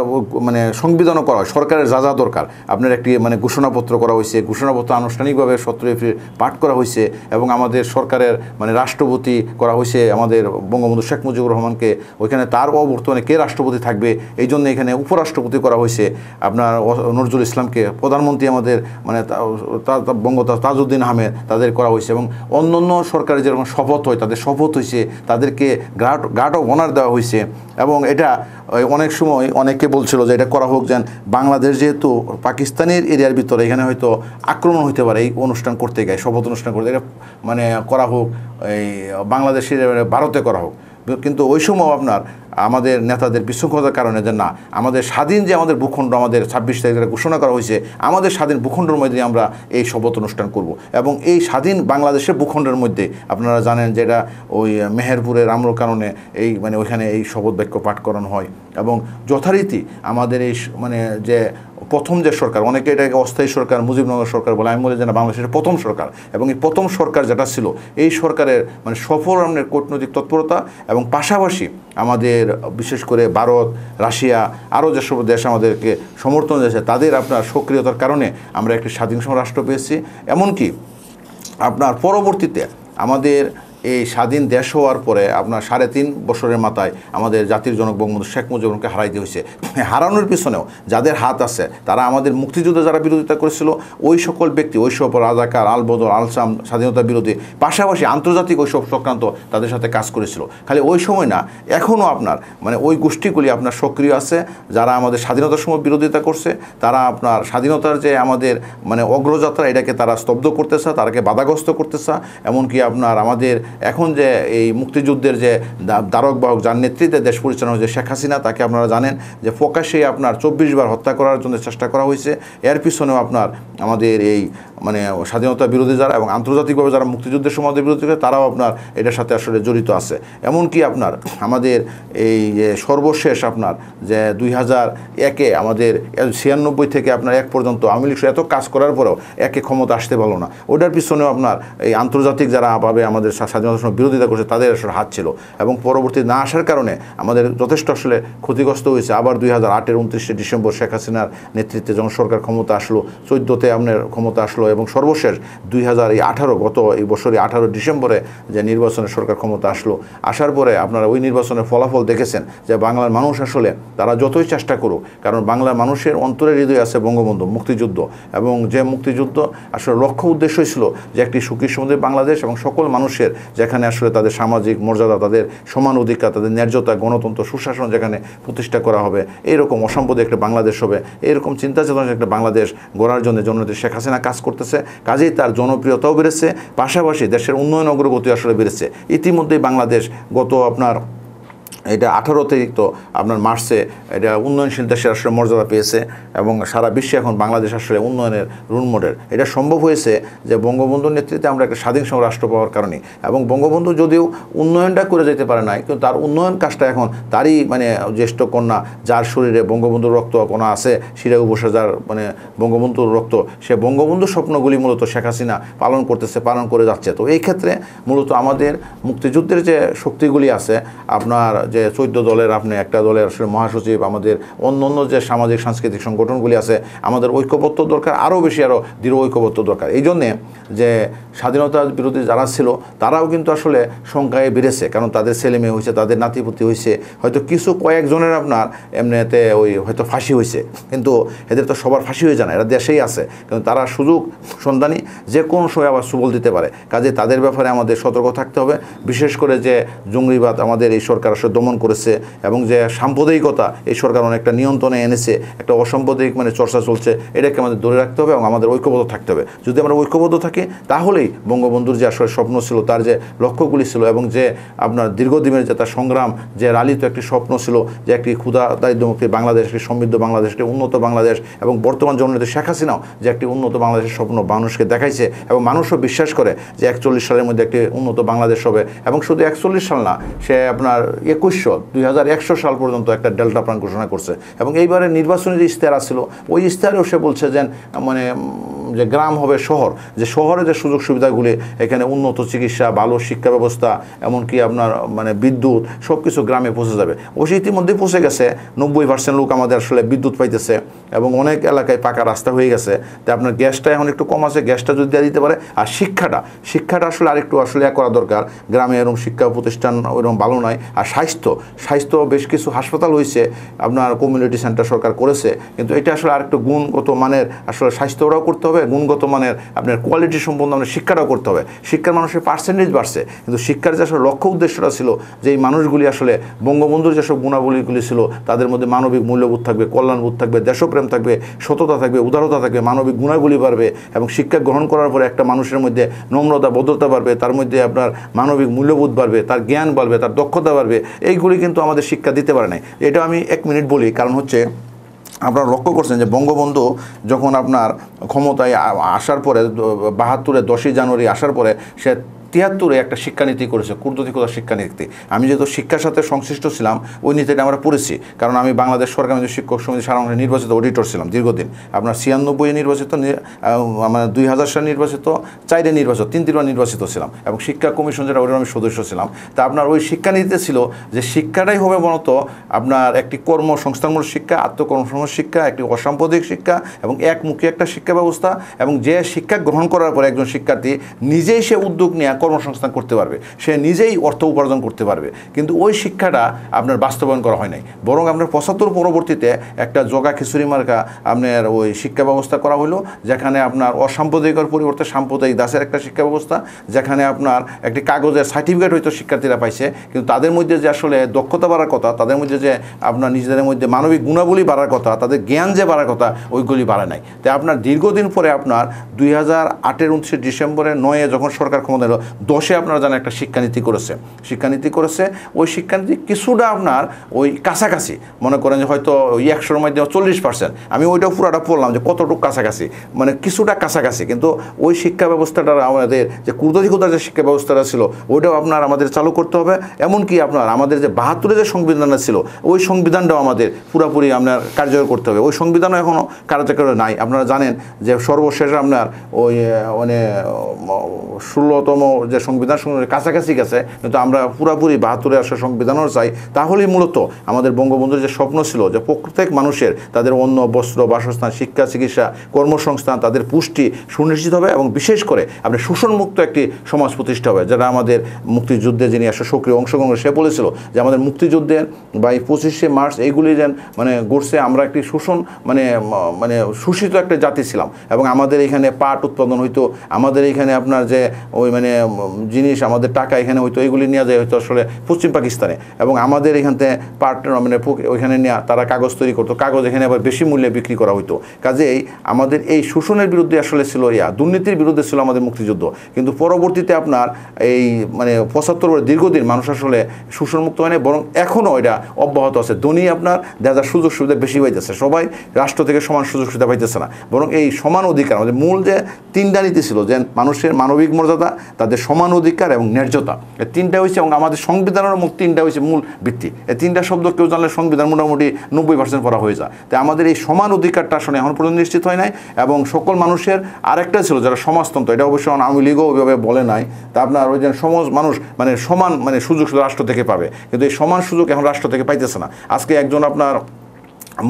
মানে সংবিধানও করা হয় সরকারের যা যা দরকার আপনার একটি মানে ঘোষণাপত্র করা হয়েছে ঘোষণাপত্র আনুষ্ঠানিকভাবে সতেরো এপ্রিল পাঠ করা হয়েছে এবং আমাদের সরকারের মানে রাষ্ট্রপতি করা হয়েছে আমাদের বঙ্গবন্ধু শেখ মুজিবুর রহমানকে ওইখানে তার অবর্তমানে কে রাষ্ট্রপতি থাকবে এই জন্য এখানে উপরাষ্ট্রপতি করা হয়েছে আপনার নজরুল ইসলামকে প্রধানমন্ত্রী আমাদের মানে বঙ্গ তাজউদ্দিন আহমেদ তাদের করা হয়েছে এবং অন্য অন্য সরকারের যেরকম শপথ হয় তাদের শপথ শপথ হয়েছে তাদেরকে গার্ড গার্ড অফ অনার দেওয়া হয়েছে এবং এটা অনেক সময় অনেকে বলছিল যে এটা করা হোক যেন বাংলাদেশ যেহেতু পাকিস্তানের এরিয়ার ভিতরে এখানে হয়তো আক্রমণ হতে পারে এই অনুষ্ঠান করতে গায়ে শপথ অনুষ্ঠান করতে মানে করা হোক এই বাংলাদেশের ভারতে করা হোক কিন্তু ওই সময় আপনার আমাদের নেতাদের বিশৃঙ্খলতার কারণে যে না আমাদের স্বাধীন যে আমাদের ভূখণ্ড আমাদের ছাব্বিশ তারিখে ঘোষণা করা হয়েছে আমাদের স্বাধীন ভূখণ্ডের মধ্যে আমরা এই শপথ অনুষ্ঠান করব এবং এই স্বাধীন বাংলাদেশের ভূখণ্ডের মধ্যে আপনারা জানেন যেটা ওই মেহেরপুরের আমল কারণে এই মানে ওইখানে এই শপথ বাক্য পাঠ করানো হয় এবং যথারীতি আমাদের এই মানে যে প্রথম যে সরকার অনেকে এটাকে অস্থায়ী সরকার মুজিবনগর সরকার বলে আমি বলি যেন বাংলাদেশের প্রথম সরকার এবং এই প্রথম সরকার যেটা ছিল এই সরকারের মানে সফল আমাদের কূটনৈতিক তৎপরতা এবং পাশাপাশি আমাদের বিশেষ করে ভারত রাশিয়া আরও যেসব দেশ আমাদেরকে সমর্থন দিয়েছে তাদের আপনার সক্রিয়তার কারণে আমরা একটি স্বাধীন রাষ্ট্র পেয়েছি এমনকি আপনার পরবর্তীতে আমাদের এই স্বাধীন দেশ হওয়ার পরে আপনার সাড়ে তিন বছরের মাথায় আমাদের জাতির জনক বঙ্গবন্ধু শেখ মুজিবুরকে হারাইতে হয়েছে হারানোর পিছনেও যাদের হাত আছে তারা আমাদের মুক্তিযুদ্ধে যারা বিরোধিতা করেছিল ওই সকল ব্যক্তি ওই সব রাজাকার আলবদর আলসাম স্বাধীনতা বিরোধী পাশাপাশি আন্তর্জাতিক ওইসব সংক্রান্ত তাদের সাথে কাজ করেছিল খালি ওই সময় না এখনও আপনার মানে ওই গোষ্ঠীগুলি আপনার সক্রিয় আছে যারা আমাদের স্বাধীনতার সময় বিরোধিতা করছে তারা আপনার স্বাধীনতার যে আমাদের মানে অগ্রযাত্রা এটাকে তারা স্তব্ধ করতেছে তারাকে বাধাগ্রস্ত করতেছে এমনকি আপনার আমাদের এখন যে এই মুক্তিযুদ্ধের যে দ্বারক বাহক যার নেতৃত্বে দেশ পরিচালনা হয়েছে শেখ হাসিনা তাকে আপনারা জানেন যে ফোকাসেই আপনার চব্বিশ বার হত্যা করার জন্য চেষ্টা করা হয়েছে এর পিছনেও আপনার আমাদের এই মানে স্বাধীনতা বিরোধী যারা এবং আন্তর্জাতিকভাবে যারা মুক্তিযুদ্ধের সময় বিরোধী তারাও আপনার এটার সাথে আসলে জড়িত আছে এমনকি আপনার আমাদের এই যে সর্বশেষ আপনার যে দুই হাজার একে আমাদের ছিয়ানব্বই থেকে আপনার এক পর্যন্ত আওয়ামী লীগ এত কাজ করার পরেও একে ক্ষমতা আসতে পারলো না ওটার পিছনেও আপনার এই আন্তর্জাতিক যারা পাবে আমাদের স্বাধীন যথেষ্ট বিরোধিতা করছে তাদের আসলে হাত ছিল এবং পরবর্তী না আসার কারণে আমাদের যথেষ্ট আসলে ক্ষতিগ্রস্ত হয়েছে আবার দুই হাজার আটের উনত্রিশে ডিসেম্বর শেখ হাসিনার নেতৃত্বে যখন সরকার ক্ষমতা আসলো চোদ্দোতে আপনার ক্ষমতা আসলো এবং সর্বশেষ দুই হাজার এই আঠারো গত এই বছরই আঠারো ডিসেম্বরে যে নির্বাচনে সরকার ক্ষমতা আসলো আসার পরে আপনারা ওই নির্বাচনের ফলাফল দেখেছেন যে বাংলার মানুষ আসলে তারা যতই চেষ্টা করুক কারণ বাংলার মানুষের অন্তরে হৃদয় আছে বঙ্গবন্ধু মুক্তিযুদ্ধ এবং যে মুক্তিযুদ্ধ আসলে লক্ষ্য উদ্দেশ্য ছিল যে একটি সুখী সুন্দর বাংলাদেশ এবং সকল মানুষের যেখানে আসলে তাদের সামাজিক মর্যাদা তাদের সমান অধিকার তাদের ন্যায্যতা গণতন্ত্র সুশাসন যেখানে প্রতিষ্ঠা করা হবে এইরকম অসম্পদে একটা বাংলাদেশ হবে এরকম চিন্তা চেতনা একটা বাংলাদেশ গড়ার জন্য জননেত্রী শেখ হাসিনা কাজ করতেছে কাজেই তার জনপ্রিয়তাও বেড়েছে পাশাপাশি দেশের উন্নয়ন অগ্রগতি আসলে বেড়েছে ইতিমধ্যেই বাংলাদেশ গত আপনার এটা আঠারো অতিরিক্ত আপনার মার্চে এটা উন্নয়নশীল দেশের আসলে মর্যাদা পেয়েছে এবং সারা বিশ্বে এখন বাংলাদেশ আসলে উন্নয়নের রুনমোডের এটা সম্ভব হয়েছে যে বঙ্গবন্ধুর নেতৃত্বে আমরা একটা স্বাধীন রাষ্ট্র পাওয়ার কারণে এবং বঙ্গবন্ধু যদিও উন্নয়নটা করে যেতে পারে নাই কিন্তু তার উন্নয়ন কাজটা এখন তারই মানে জ্যেষ্ঠ কন্যা যার শরীরে বঙ্গবন্ধুর রক্ত কোনো আছে শিরা উপসা যার মানে বঙ্গবন্ধুর রক্ত সে বঙ্গবন্ধুর স্বপ্নগুলি মূলত শেখ হাসিনা পালন করতেছে পালন করে যাচ্ছে তো এই ক্ষেত্রে মূলত আমাদের মুক্তিযুদ্ধের যে শক্তিগুলি আছে আপনার যে চৈদ্য দলের আপনি একটা দলের আসলে মহাসচিব আমাদের অন্য অন্য যে সামাজিক সাংস্কৃতিক সংগঠনগুলি আছে আমাদের ঐক্যবদ্ধ দরকার আরও বেশি আরও দৃঢ় ঐক্যবদ্ধ দরকার এই জন্যে যে স্বাধীনতা বিরোধী যারা ছিল তারাও কিন্তু আসলে সংখ্যায় বেড়েছে কারণ তাদের ছেলে মেয়ে হয়েছে তাদের নাতিপুতি হয়েছে হয়তো কিছু কয়েকজনের আপনার এমনিতে ওই হয়তো ফাঁসি হয়েছে কিন্তু এদের তো সবার ফাঁসি হয়ে যায় না এরা দেশেই আছে কিন্তু তারা সুযোগ সন্ধানী যে কোনো সময় আবার সুবল দিতে পারে কাজে তাদের ব্যাপারে আমাদের সতর্ক থাকতে হবে বিশেষ করে যে জঙ্গিবাদ আমাদের এই সরকার আসলে আক্রমণ করেছে এবং যে সাম্প্রদায়িকতা এই সরকার অনেকটা নিয়ন্ত্রণে এনেছে একটা অসাম্প্রদায়িক মানে চর্চা চলছে এটাকে আমাদের ধরে রাখতে হবে এবং আমাদের ঐক্যবদ্ধ থাকতে হবে যদি আমরা ঐক্যবদ্ধ থাকি তাহলেই বঙ্গবন্ধুর যে আসলে স্বপ্ন ছিল তার যে লক্ষ্যগুলি ছিল এবং যে আপনার দীর্ঘদিনের যে তার সংগ্রাম যে রালিত একটি স্বপ্ন ছিল যে একটি ক্ষুদা দারিদ্রমুক্তি বাংলাদেশ একটি সমৃদ্ধ বাংলাদেশ একটি উন্নত বাংলাদেশ এবং বর্তমান জননেত্রী শেখ হাসিনাও যে একটি উন্নত বাংলাদেশের স্বপ্ন মানুষকে দেখাইছে এবং মানুষও বিশ্বাস করে যে একচল্লিশ সালের মধ্যে একটি উন্নত বাংলাদেশ হবে এবং শুধু একচল্লিশ সাল না সে আপনার একুশ একুশশো দুই সাল পর্যন্ত একটা ডেল্টা প্ল্যান ঘোষণা করছে এবং এইবারে নির্বাচনী যে ইশতেহার আসছিল ওই ইশতেহারেও সে বলছে যে মানে যে গ্রাম হবে শহর যে শহরে যে সুযোগ সুবিধাগুলি এখানে উন্নত চিকিৎসা ভালো শিক্ষা ব্যবস্থা এমনকি আপনার মানে বিদ্যুৎ সব কিছু গ্রামে পৌঁছে যাবে সে ইতিমধ্যে পৌঁছে গেছে নব্বই পার্সেন্ট লোক আমাদের আসলে বিদ্যুৎ পাইতেছে এবং অনেক এলাকায় পাকা রাস্তা হয়ে গেছে তো আপনার গ্যাসটা এখন একটু কম আছে গ্যাসটা যদি দেওয়া দিতে পারে আর শিক্ষাটা শিক্ষাটা আসলে আরেকটু আসলে করা দরকার গ্রামে এরকম শিক্ষা প্রতিষ্ঠান ওইরকম ভালো নয় আর স্বাস্থ্য স্বাস্থ্য স্বাস্থ্য বেশ কিছু হাসপাতাল হয়েছে আপনার কমিউনিটি সেন্টার সরকার করেছে কিন্তু এটা আসলে আরেকটু গুণগত মানের আসলে স্বাস্থ্যটাও করতে হবে গুণগত মানের আপনার কোয়ালিটি সম্পন্ন আপনার মানে শিক্ষাটাও করতে হবে শিক্ষার মানুষের পার্সেন্টেজ বাড়ছে কিন্তু শিক্ষার যে আসলে লক্ষ্য উদ্দেশ্যটা ছিল যে এই মানুষগুলি আসলে বঙ্গবন্ধুর যেসব গুণাবলীগুলি ছিল তাদের মধ্যে মানবিক মূল্যবোধ থাকবে কল্যাণবোধ থাকবে দেশপ্রেম থাকবে সততা থাকবে উদারতা থাকবে মানবিক গুণাগুলি বাড়বে এবং শিক্ষা গ্রহণ করার পরে একটা মানুষের মধ্যে নম্রতা ভদ্রতা বাড়বে তার মধ্যে আপনার মানবিক মূল্যবোধ বাড়বে তার জ্ঞান বাড়বে তার দক্ষতা বাড়বে এইগুলি কিন্তু আমাদের শিক্ষা দিতে পারে নাই এটা আমি এক মিনিট বলি কারণ হচ্ছে আপনারা লক্ষ্য করছেন যে বঙ্গবন্ধু যখন আপনার ক্ষমতায় আসার পরে বাহাত্তরে দশই জানুয়ারি আসার পরে সে তিয়াত্তরে একটা শিক্ষানীতি করেছে কূটনৈতিকতা শিক্ষানীতি আমি যেহেতু শিক্ষার সাথে সংশ্লিষ্ট ছিলাম ওই নীতিটা আমরা পড়েছি কারণ আমি বাংলাদেশ সরকার শিক্ষক সমিতি সারা নির্বাচিত অডিটর ছিলাম দীর্ঘদিন আপনার ছিয়ানব্বই নির্বাচিত মানে দুই হাজার সালে নির্বাচিত চাইরে নির্বাচিত তিন তিনবার নির্বাচিত ছিলাম এবং শিক্ষা কমিশন যেটা ওটার আমি সদস্য ছিলাম তা আপনার ওই শিক্ষানীতিতে ছিল যে শিক্ষাটাই হবে মূলত আপনার একটি কর্মসংস্থানমূলক শিক্ষা আত্মকর্মসংস্থান শিক্ষা একটি অসাম্প্রদায়িক শিক্ষা এবং একমুখী একটা শিক্ষা ব্যবস্থা এবং যে শিক্ষা গ্রহণ করার পরে একজন শিক্ষার্থী নিজেই সে উদ্যোগ নেওয়া কর্মসংস্থান করতে পারবে সে নিজেই অর্থ উপার্জন করতে পারবে কিন্তু ওই শিক্ষাটা আপনার বাস্তবায়ন করা হয় নাই বরং আপনার পঁচাত্তর পরবর্তীতে একটা জগা খিচুড়ি মার্কা আপনার ওই শিক্ষা ব্যবস্থা করা হলো যেখানে আপনার অসাম্প্রদায়িকর পরিবর্তে সাম্প্রদায়িক দাসের একটা শিক্ষা ব্যবস্থা যেখানে আপনার একটি কাগজের সার্টিফিকেট হয়তো শিক্ষার্থীরা পাইছে কিন্তু তাদের মধ্যে যে আসলে দক্ষতা বাড়ার কথা তাদের মধ্যে যে আপনার নিজেদের মধ্যে মানবিক গুণাবলী বাড়ার কথা তাদের জ্ঞান যে বাড়ার কথা ওইগুলি বাড়ে নাই তাই আপনার দীর্ঘদিন পরে আপনার দুই হাজার আটের উনত্রিশে ডিসেম্বরে নয়ে যখন সরকার ক্ষমতা এলো দশে আপনারা জানেন একটা শিক্ষানীতি করেছে শিক্ষানীতি করেছে ওই শিক্ষানীতি কিছুটা আপনার ওই কাছাকাছি মনে করেন যে হয়তো ওই একশোর মধ্যে চল্লিশ পার্সেন্ট আমি ওইটাও পুরোটা পড়লাম যে কতটুকু কাছাকাছি মানে কিছুটা কাছাকাছি কিন্তু ওই শিক্ষা ব্যবস্থাটা আমাদের যে কুর্দধিকতার যে শিক্ষা ব্যবস্থাটা ছিল ওইটাও আপনার আমাদের চালু করতে হবে এমনকি আপনার আমাদের যে বাহাত্তরে যে সংবিধানটা ছিল ওই সংবিধানটাও আমাদের পুরোপুরি আপনার কার্যকর করতে হবে ওই সংবিধানও এখনও কার্যকর নাই আপনারা জানেন যে সর্বশেষ আপনার ওই মানে ষোলোতম যে সংবিধান কাছাকাছি গেছে কিন্তু আমরা পুরাপুরি বাহাত্তরে আসা সংবিধানও চাই তাহলেই মূলত আমাদের বঙ্গবন্ধুর যে স্বপ্ন ছিল যে প্রত্যেক মানুষের তাদের অন্য বস্ত্র বাসস্থান শিক্ষা চিকিৎসা কর্মসংস্থান তাদের পুষ্টি সুনিশ্চিত হবে এবং বিশেষ করে আপনি শোষণমুক্ত একটি সমাজ প্রতিষ্ঠা হবে যারা আমাদের মুক্তিযুদ্ধে যিনি আসলে সক্রিয় অংশগ্রহণ সে বলেছিল যে আমাদের মুক্তিযুদ্ধের বা এই পঁচিশে মার্চ এইগুলি যেন মানে গড়ছে আমরা একটি শোষণ মানে মানে শোষিত একটা জাতি ছিলাম এবং আমাদের এখানে পাট উৎপাদন হইতো আমাদের এখানে আপনার যে ওই মানে জিনিস আমাদের টাকা এখানে হয়তো এগুলি নেওয়া যায় হয়তো আসলে পশ্চিম পাকিস্তানে এবং আমাদের থেকে পার্টনার মানে ওইখানে নেওয়া তারা কাগজ তৈরি করতো কাগজ এখানে আবার বেশি মূল্যে বিক্রি করা হতো কাজেই আমাদের এই শোষণের বিরুদ্ধে আসলে ছিল ইয়া দুর্নীতির বিরুদ্ধে ছিল আমাদের মুক্তিযুদ্ধ কিন্তু পরবর্তীতে আপনার এই মানে পঁচাত্তর দীর্ঘদিন মানুষ আসলে শোষণমুক্ত হয় না বরং এখনও এটা অব্যাহত আছে ধনী আপনার যা যা সুযোগ সুবিধা বেশি পাইতেছে সবাই রাষ্ট্র থেকে সমান সুযোগ সুবিধা পাইতেছে না বরং এই সমান অধিকার আমাদের মূল যে তিনটা নীতি ছিল যে মানুষের মানবিক মর্যাদা তাদের আমাদের সমান অধিকার এবং ন্যায্যতা এই তিনটা হয়েছে এবং আমাদের সংবিধানের মুখ তিনটা হয়েছে মূল ভিত্তি এই তিনটা শব্দ কেউ জানলে সংবিধান মোটামুটি নব্বই পার্সেন্ট পড়া হয়ে যায় তাই আমাদের এই সমান অধিকারটা আসলে এখন পর্যন্ত নিশ্চিত হয় নাই এবং সকল মানুষের আরেকটা ছিল যারা সমাজতন্ত্র এটা অবশ্য আওয়ামী লীগও ওইভাবে বলে নাই তা আপনার ওই যে সমাজ মানুষ মানে সমান মানে সুযোগ রাষ্ট্র থেকে পাবে কিন্তু এই সমান সুযোগ এখন রাষ্ট্র থেকে পাইতেছে না আজকে একজন আপনার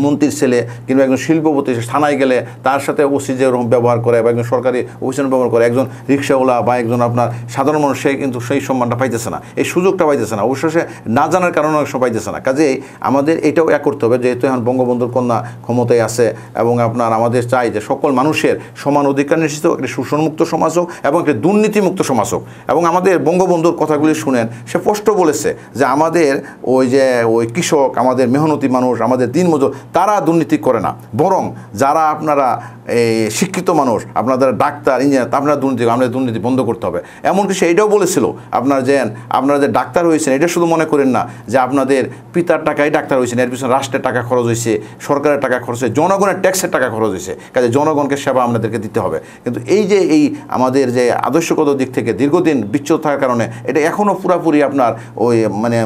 মন্ত্রীর ছেলে কিংবা একজন শিল্পপতি থানায় গেলে তার সাথে ওসি যে ব্যবহার করে বা একজন সরকারি অফিসার ব্যবহার করে একজন রিক্সাওয়ালা বা একজন আপনার সাধারণ মানুষ সে কিন্তু সেই সম্মানটা পাইতেছে না এই সুযোগটা পাইতেছে না অবশ্য সে না জানার কারণে অনেক সময় পাইতেছে না কাজেই আমাদের এটাও এক করতে হবে যেহেতু এখন বঙ্গবন্ধুর কন্যা ক্ষমতায় আছে এবং আপনার আমাদের চাই যে সকল মানুষের সমান অধিকার নিশ্চিত একটি শোষণমুক্ত সমাজ হোক এবং একটি দুর্নীতিমুক্ত সমাজ হোক এবং আমাদের বঙ্গবন্ধুর কথাগুলি শুনেন সে স্পষ্ট বলেছে যে আমাদের ওই যে ওই কৃষক আমাদের মেহনতি মানুষ আমাদের দিনমজুর তারা দুর্নীতি করে না বরং যারা আপনারা শিক্ষিত মানুষ আপনাদের ডাক্তার ইঞ্জিনিয়ার আপনারা দুর্নীতি আপনাদের দুর্নীতি বন্ধ করতে হবে এমনকি সে এটাও বলেছিল আপনার যে আপনারা যে ডাক্তার হয়েছেন এটা শুধু মনে করেন না যে আপনাদের পিতার টাকায় ডাক্তার হয়েছেন এর পিছনে রাষ্ট্রের টাকা খরচ হয়েছে সরকারের টাকা খরচ হয়েছে জনগণের ট্যাক্সের টাকা খরচ হয়েছে কাজে জনগণকে সেবা আপনাদেরকে দিতে হবে কিন্তু এই যে এই আমাদের যে আদর্শগত দিক থেকে দীর্ঘদিন বিচ্ছুত থাকার কারণে এটা এখনও পুরাপুরি আপনার ওই মানে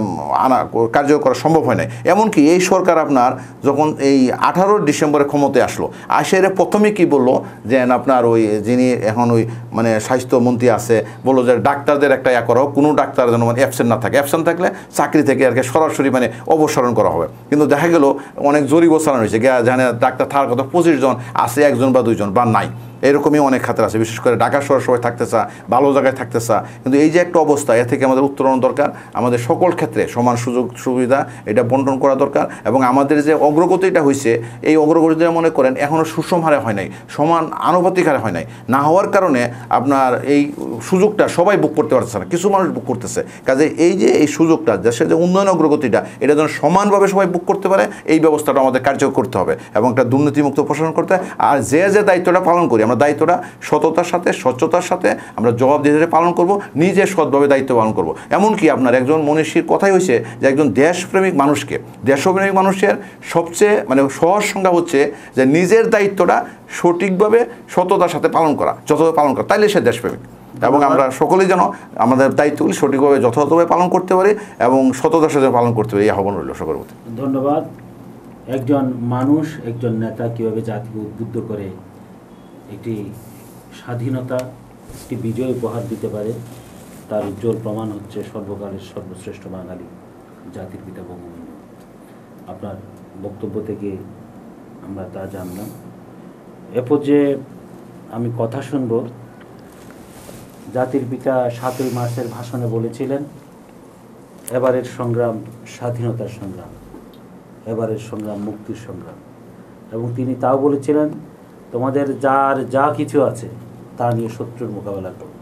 আনা কার্য করা সম্ভব হয় নাই এমনকি এই সরকার আপনার যখন এই আঠারো ডিসেম্বরে ক্ষমতায় আসলো আসে এর প্রথমে প্রথমে কি বললো যে আপনার ওই যিনি এখন ওই মানে স্বাস্থ্যমন্ত্রী আছে বললো যে ডাক্তারদের একটা ইয়া করা কোনো ডাক্তার যেন মানে অ্যাবসেন্ট না থাকে অ্যাবসেন্ট থাকলে চাকরি থেকে আর কি সরাসরি মানে অবসরণ করা হবে কিন্তু দেখা গেল অনেক জরিব চালানো হয়েছে জানে ডাক্তার থাকার কথা পঁচিশ জন আছে একজন বা দুইজন বা নাই এরকমই অনেক খাতের আছে বিশেষ করে ঢাকা শহর সবাই থাকতে চা ভালো জায়গায় থাকতে চা কিন্তু এই যে একটা অবস্থা এ থেকে আমাদের উত্তরণ দরকার আমাদের সকল ক্ষেত্রে সমান সুযোগ সুবিধা এটা বন্টন করা দরকার এবং আমাদের যে অগ্রগতিটা হয়েছে এই অগ্রগতিটা মনে করেন এখনও সুষম হারে হয় না নাই সমান আনুপাতিক হারে হয় নাই না হওয়ার কারণে আপনার এই সুযোগটা সবাই বুক করতে পারতেছে না কিছু মানুষ বুক করতেছে কাজে এই যে এই সুযোগটা দেশের যে উন্নয়ন অগ্রগতিটা এটা যেন সমানভাবে সবাই বুক করতে পারে এই ব্যবস্থাটা আমাদের কার্যকর করতে হবে এবং একটা দুর্নীতিমুক্ত প্রশাসন করতে আর যে যে দায়িত্বটা পালন করি আমরা দায়িত্বটা সততার সাথে স্বচ্ছতার সাথে আমরা জবাবদিহিতে পালন করব নিজে সৎভাবে দায়িত্ব পালন করব এমনকি আপনার একজন মনীষীর কথাই হয়েছে যে একজন দেশপ্রেমিক মানুষকে দেশপ্রেমিক মানুষের সবচেয়ে মানে সহজ সংজ্ঞা হচ্ছে যে নিজের দায়িত্বটা সঠিকভাবে সততার সাথে পালন করা যথাযথ পালন করা তাইলে সে দেশপ্রেমিক এবং আমরা সকলেই যেন আমাদের দায়িত্বগুলি সঠিকভাবে যথাযথভাবে পালন করতে পারি এবং সততার সাথে পালন করতে পারি এই আহ্বান রইল সকলের প্রতি ধন্যবাদ একজন মানুষ একজন নেতা কীভাবে জাতিকে উদ্বুদ্ধ করে একটি স্বাধীনতা একটি বিজয় উপহার দিতে পারে তার উজ্জ্বল প্রমাণ হচ্ছে সর্বকালের সর্বশ্রেষ্ঠ বাঙালি জাতির পিতা বঙ্গবন্ধু আপনার বক্তব্য থেকে আমরা তা জানলাম এ যে আমি কথা শুনব জাতির পিতা সাতই মার্চের ভাষণে বলেছিলেন এবারের সংগ্রাম স্বাধীনতার সংগ্রাম এবারের সংগ্রাম মুক্তির সংগ্রাম এবং তিনি তাও বলেছিলেন তোমাদের যার যা কিছু আছে তা নিয়ে শত্রুর মোকাবেলা করো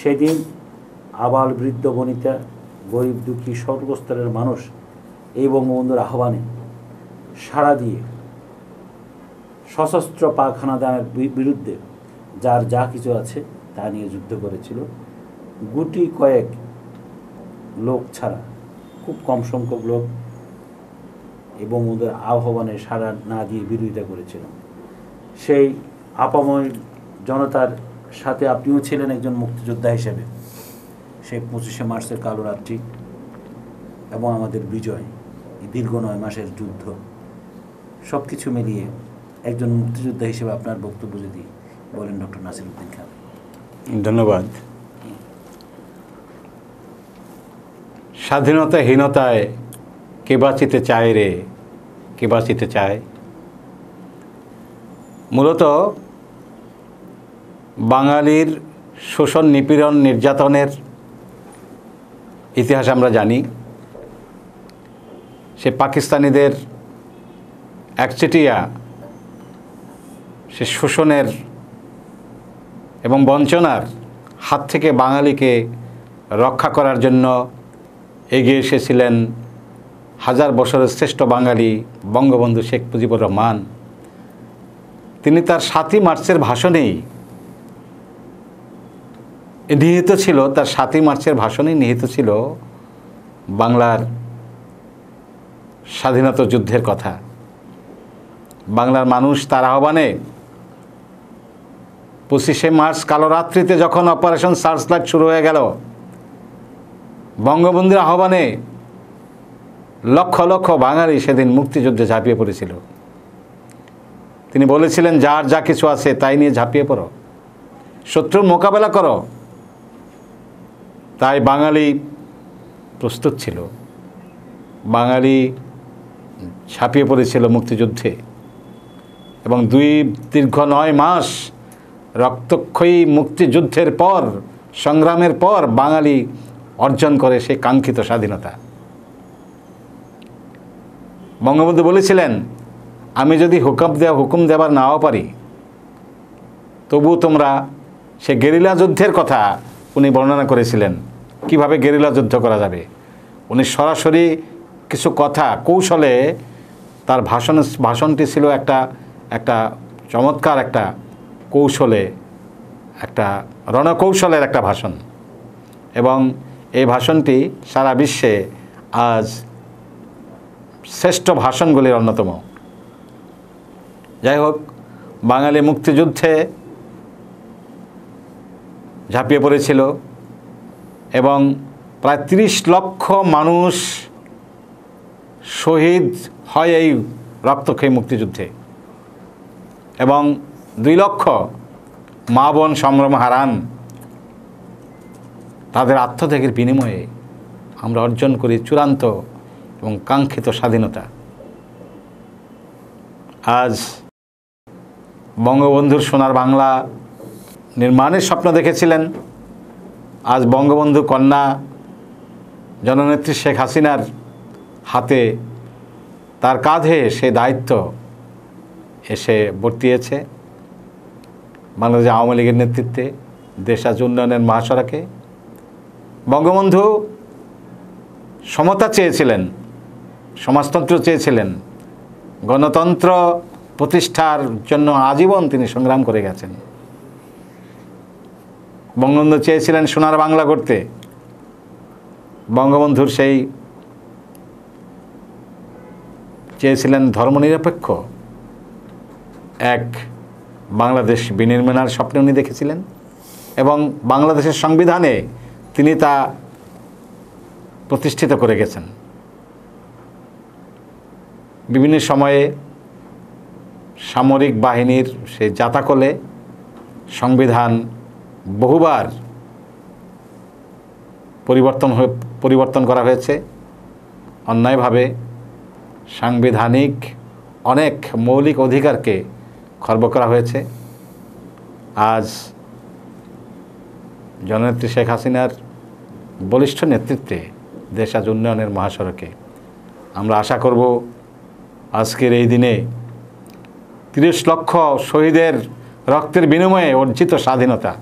সেদিন আবাল বৃদ্ধ বনিতা গরিব দুঃখী সর্বস্তরের মানুষ এই বঙ্গবন্ধুর আহ্বানে সাড়া দিয়ে সশস্ত্র পাক হানাদার বিরুদ্ধে যার যা কিছু আছে তা নিয়ে যুদ্ধ করেছিল গুটি কয়েক লোক ছাড়া খুব কম সংখ্যক লোক এবং ওদের আহ্বানে সাড়া না দিয়ে বিরোধিতা করেছিল সেই আপাময় জনতার সাথে আপনিও ছিলেন একজন মুক্তিযোদ্ধা হিসেবে সেই পঁচিশে মার্চের কালো রাত্রি এবং আমাদের বিজয় দীর্ঘ নয় মাসের যুদ্ধ সব কিছু মিলিয়ে একজন মুক্তিযোদ্ধা হিসেবে আপনার বক্তব্য যদি বলেন ডক্টর নাসির উদ্দিন খান ধন্যবাদ স্বাধীনতাহীনতায় কে বাঁচিতে চায় রে কে বাঁচিতে চায় মূলত বাঙালির শোষণ নিপীড়ন নির্যাতনের ইতিহাস আমরা জানি সে পাকিস্তানিদের একচেটিয়া সে শোষণের এবং বঞ্চনার হাত থেকে বাঙালিকে রক্ষা করার জন্য এগিয়ে এসেছিলেন হাজার বছরের শ্রেষ্ঠ বাঙালি বঙ্গবন্ধু শেখ মুজিবুর রহমান তিনি তার সাতই মার্চের ভাষণেই নিহিত ছিল তার সাতই মার্চের ভাষণেই নিহিত ছিল বাংলার স্বাধীনতা যুদ্ধের কথা বাংলার মানুষ তার আহ্বানে পঁচিশে মার্চ কালো রাত্রিতে যখন অপারেশন সার্চ লাইট শুরু হয়ে গেল বঙ্গবন্ধুর আহ্বানে লক্ষ লক্ষ বাঙালি সেদিন মুক্তিযুদ্ধে ঝাঁপিয়ে পড়েছিল তিনি বলেছিলেন যার যা কিছু আছে তাই নিয়ে ঝাঁপিয়ে পড়ো শত্রুর মোকাবেলা করো তাই বাঙালি প্রস্তুত ছিল বাঙালি ঝাঁপিয়ে পড়েছিল মুক্তিযুদ্ধে এবং দুই দীর্ঘ নয় মাস রক্তক্ষয়ী মুক্তিযুদ্ধের পর সংগ্রামের পর বাঙালি অর্জন করে সেই কাঙ্ক্ষিত স্বাধীনতা বঙ্গবন্ধু বলেছিলেন আমি যদি হুকুম দেওয়া হুকুম দেবার নাও পারি তবু তোমরা সে গেরিলা যুদ্ধের কথা উনি বর্ণনা করেছিলেন কিভাবে গেরিলা যুদ্ধ করা যাবে উনি সরাসরি কিছু কথা কৌশলে তার ভাষণ ভাষণটি ছিল একটা একটা চমৎকার একটা কৌশলে একটা রণকৌশলের একটা ভাষণ এবং এই ভাষণটি সারা বিশ্বে আজ শ্রেষ্ঠ ভাষণগুলির অন্যতম যাই হোক বাঙালি মুক্তিযুদ্ধে ঝাঁপিয়ে পড়েছিল এবং প্রায় তিরিশ লক্ষ মানুষ শহীদ হয় এই রক্তক্ষয়ী মুক্তিযুদ্ধে এবং দুই লক্ষ মা বোন সম্ভ্রম হারান তাদের আত্মত্যাগের বিনিময়ে আমরা অর্জন করি চূড়ান্ত এবং কাঙ্ক্ষিত স্বাধীনতা আজ বঙ্গবন্ধুর সোনার বাংলা নির্মাণের স্বপ্ন দেখেছিলেন আজ বঙ্গবন্ধু কন্যা জননেত্রী শেখ হাসিনার হাতে তার কাঁধে সে দায়িত্ব এসে বর্তিয়েছে বাংলাদেশ আওয়ামী লীগের নেতৃত্বে দেশ আজ উন্নয়নের মহাসড়কে বঙ্গবন্ধু সমতা চেয়েছিলেন সমাজতন্ত্র চেয়েছিলেন গণতন্ত্র প্রতিষ্ঠার জন্য আজীবন তিনি সংগ্রাম করে গেছেন বঙ্গবন্ধু চেয়েছিলেন সোনার বাংলা করতে বঙ্গবন্ধুর সেই চেয়েছিলেন ধর্মনিরপেক্ষ এক বাংলাদেশ বিনির্মাণের স্বপ্নে উনি দেখেছিলেন এবং বাংলাদেশের সংবিধানে তিনি তা প্রতিষ্ঠিত করে গেছেন বিভিন্ন সময়ে সামরিক বাহিনীর সে যাতাকলে সংবিধান বহুবার পরিবর্তন হয়ে পরিবর্তন করা হয়েছে অন্যায়ভাবে সাংবিধানিক অনেক মৌলিক অধিকারকে খর্ব করা হয়েছে আজ জননেত্রী শেখ হাসিনার বলিষ্ঠ নেতৃত্বে দেশ আজ উন্নয়নের মহাসড়কে আমরা আশা করব আজকের এই দিনে তিরিশ লক্ষ শহীদের রক্তের বিনিময়ে অর্জিত স্বাধীনতা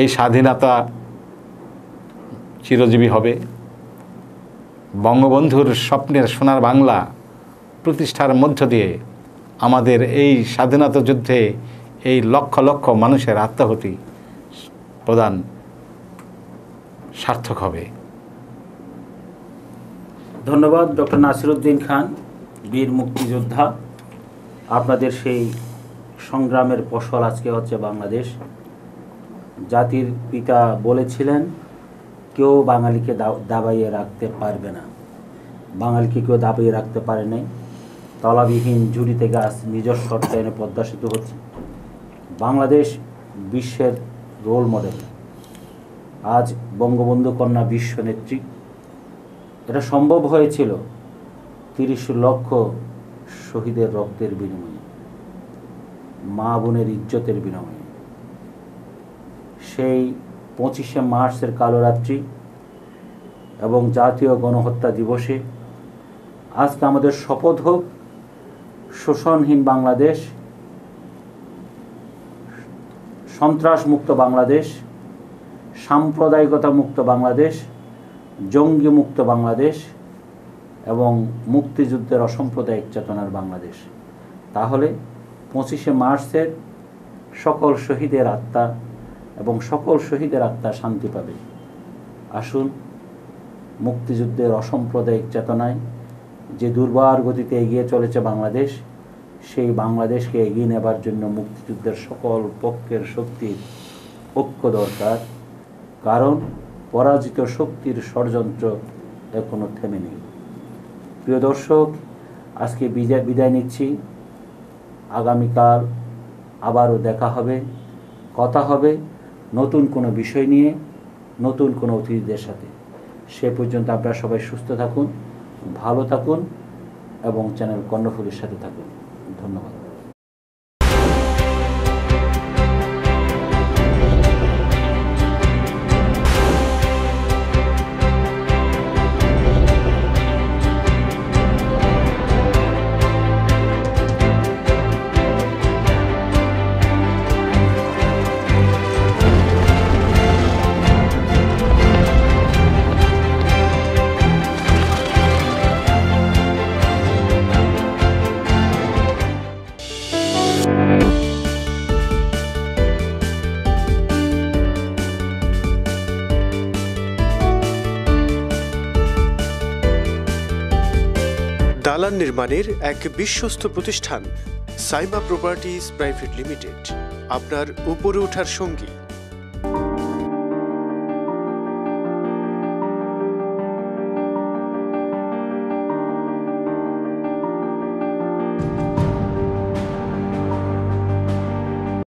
এই স্বাধীনতা চিরজীবী হবে বঙ্গবন্ধুর স্বপ্নের সোনার বাংলা প্রতিষ্ঠার মধ্য দিয়ে আমাদের এই স্বাধীনতা যুদ্ধে এই লক্ষ লক্ষ মানুষের আত্মাহতি প্রদান সার্থক হবে ধন্যবাদ ডক্টর নাসিরুদ্দিন খান বীর মুক্তিযোদ্ধা আপনাদের সেই সংগ্রামের ফসল আজকে হচ্ছে বাংলাদেশ জাতির পিতা বলেছিলেন কেউ বাঙালিকে দাবাইয়ে রাখতে পারবে না বাঙালিকে কেউ দাবিয়ে রাখতে পারে নাই তলাবিহীন জুড়িতে গাছ নিজস্ব অর্থায়নে পদ্মাসিত হচ্ছে বাংলাদেশ বিশ্বের রোল মডেল আজ বঙ্গবন্ধু কন্যা বিশ্ব নেত্রী এটা সম্ভব হয়েছিল তিরিশ লক্ষ শহীদের রক্তের বিনিময়ে মা বোনের ইজ্জতের বিনিময়ে সেই পঁচিশে মার্চের কালো রাত্রি এবং জাতীয় গণহত্যা দিবসে আজকে আমাদের শপথ হোক শোষণহীন বাংলাদেশ সন্ত্রাসমুক্ত বাংলাদেশ সাম্প্রদায়িকতা মুক্ত বাংলাদেশ জঙ্গি মুক্ত বাংলাদেশ এবং মুক্তিযুদ্ধের অসাম্প্রদায়িক চেতনার বাংলাদেশ তাহলে পঁচিশে মার্চের সকল শহীদের আত্মা এবং সকল শহীদের আত্মা শান্তি পাবে আসুন মুক্তিযুদ্ধের অসাম্প্রদায়িক চেতনায় যে দুর্বার গতিতে এগিয়ে চলেছে বাংলাদেশ সেই বাংলাদেশকে এগিয়ে নেবার জন্য মুক্তিযুদ্ধের সকল পক্ষের শক্তির ঐক্য দরকার কারণ পরাজিত শক্তির ষড়যন্ত্র এখনও থেমে নেই প্রিয় দর্শক আজকে বিদায় বিদায় নিচ্ছি আগামীকাল আবারও দেখা হবে কথা হবে নতুন কোনো বিষয় নিয়ে নতুন কোনো অতিথিদের সাথে সে পর্যন্ত আপনারা সবাই সুস্থ থাকুন ভালো থাকুন এবং চ্যানেল কর্ণফুলির সাথে থাকুন ধন্যবাদ নির্মাণের এক বিশ্বস্ত প্রতিষ্ঠান সাইমা প্রপার্টিজ প্রাইভেট লিমিটেড আপনার উপরে ওঠার সঙ্গী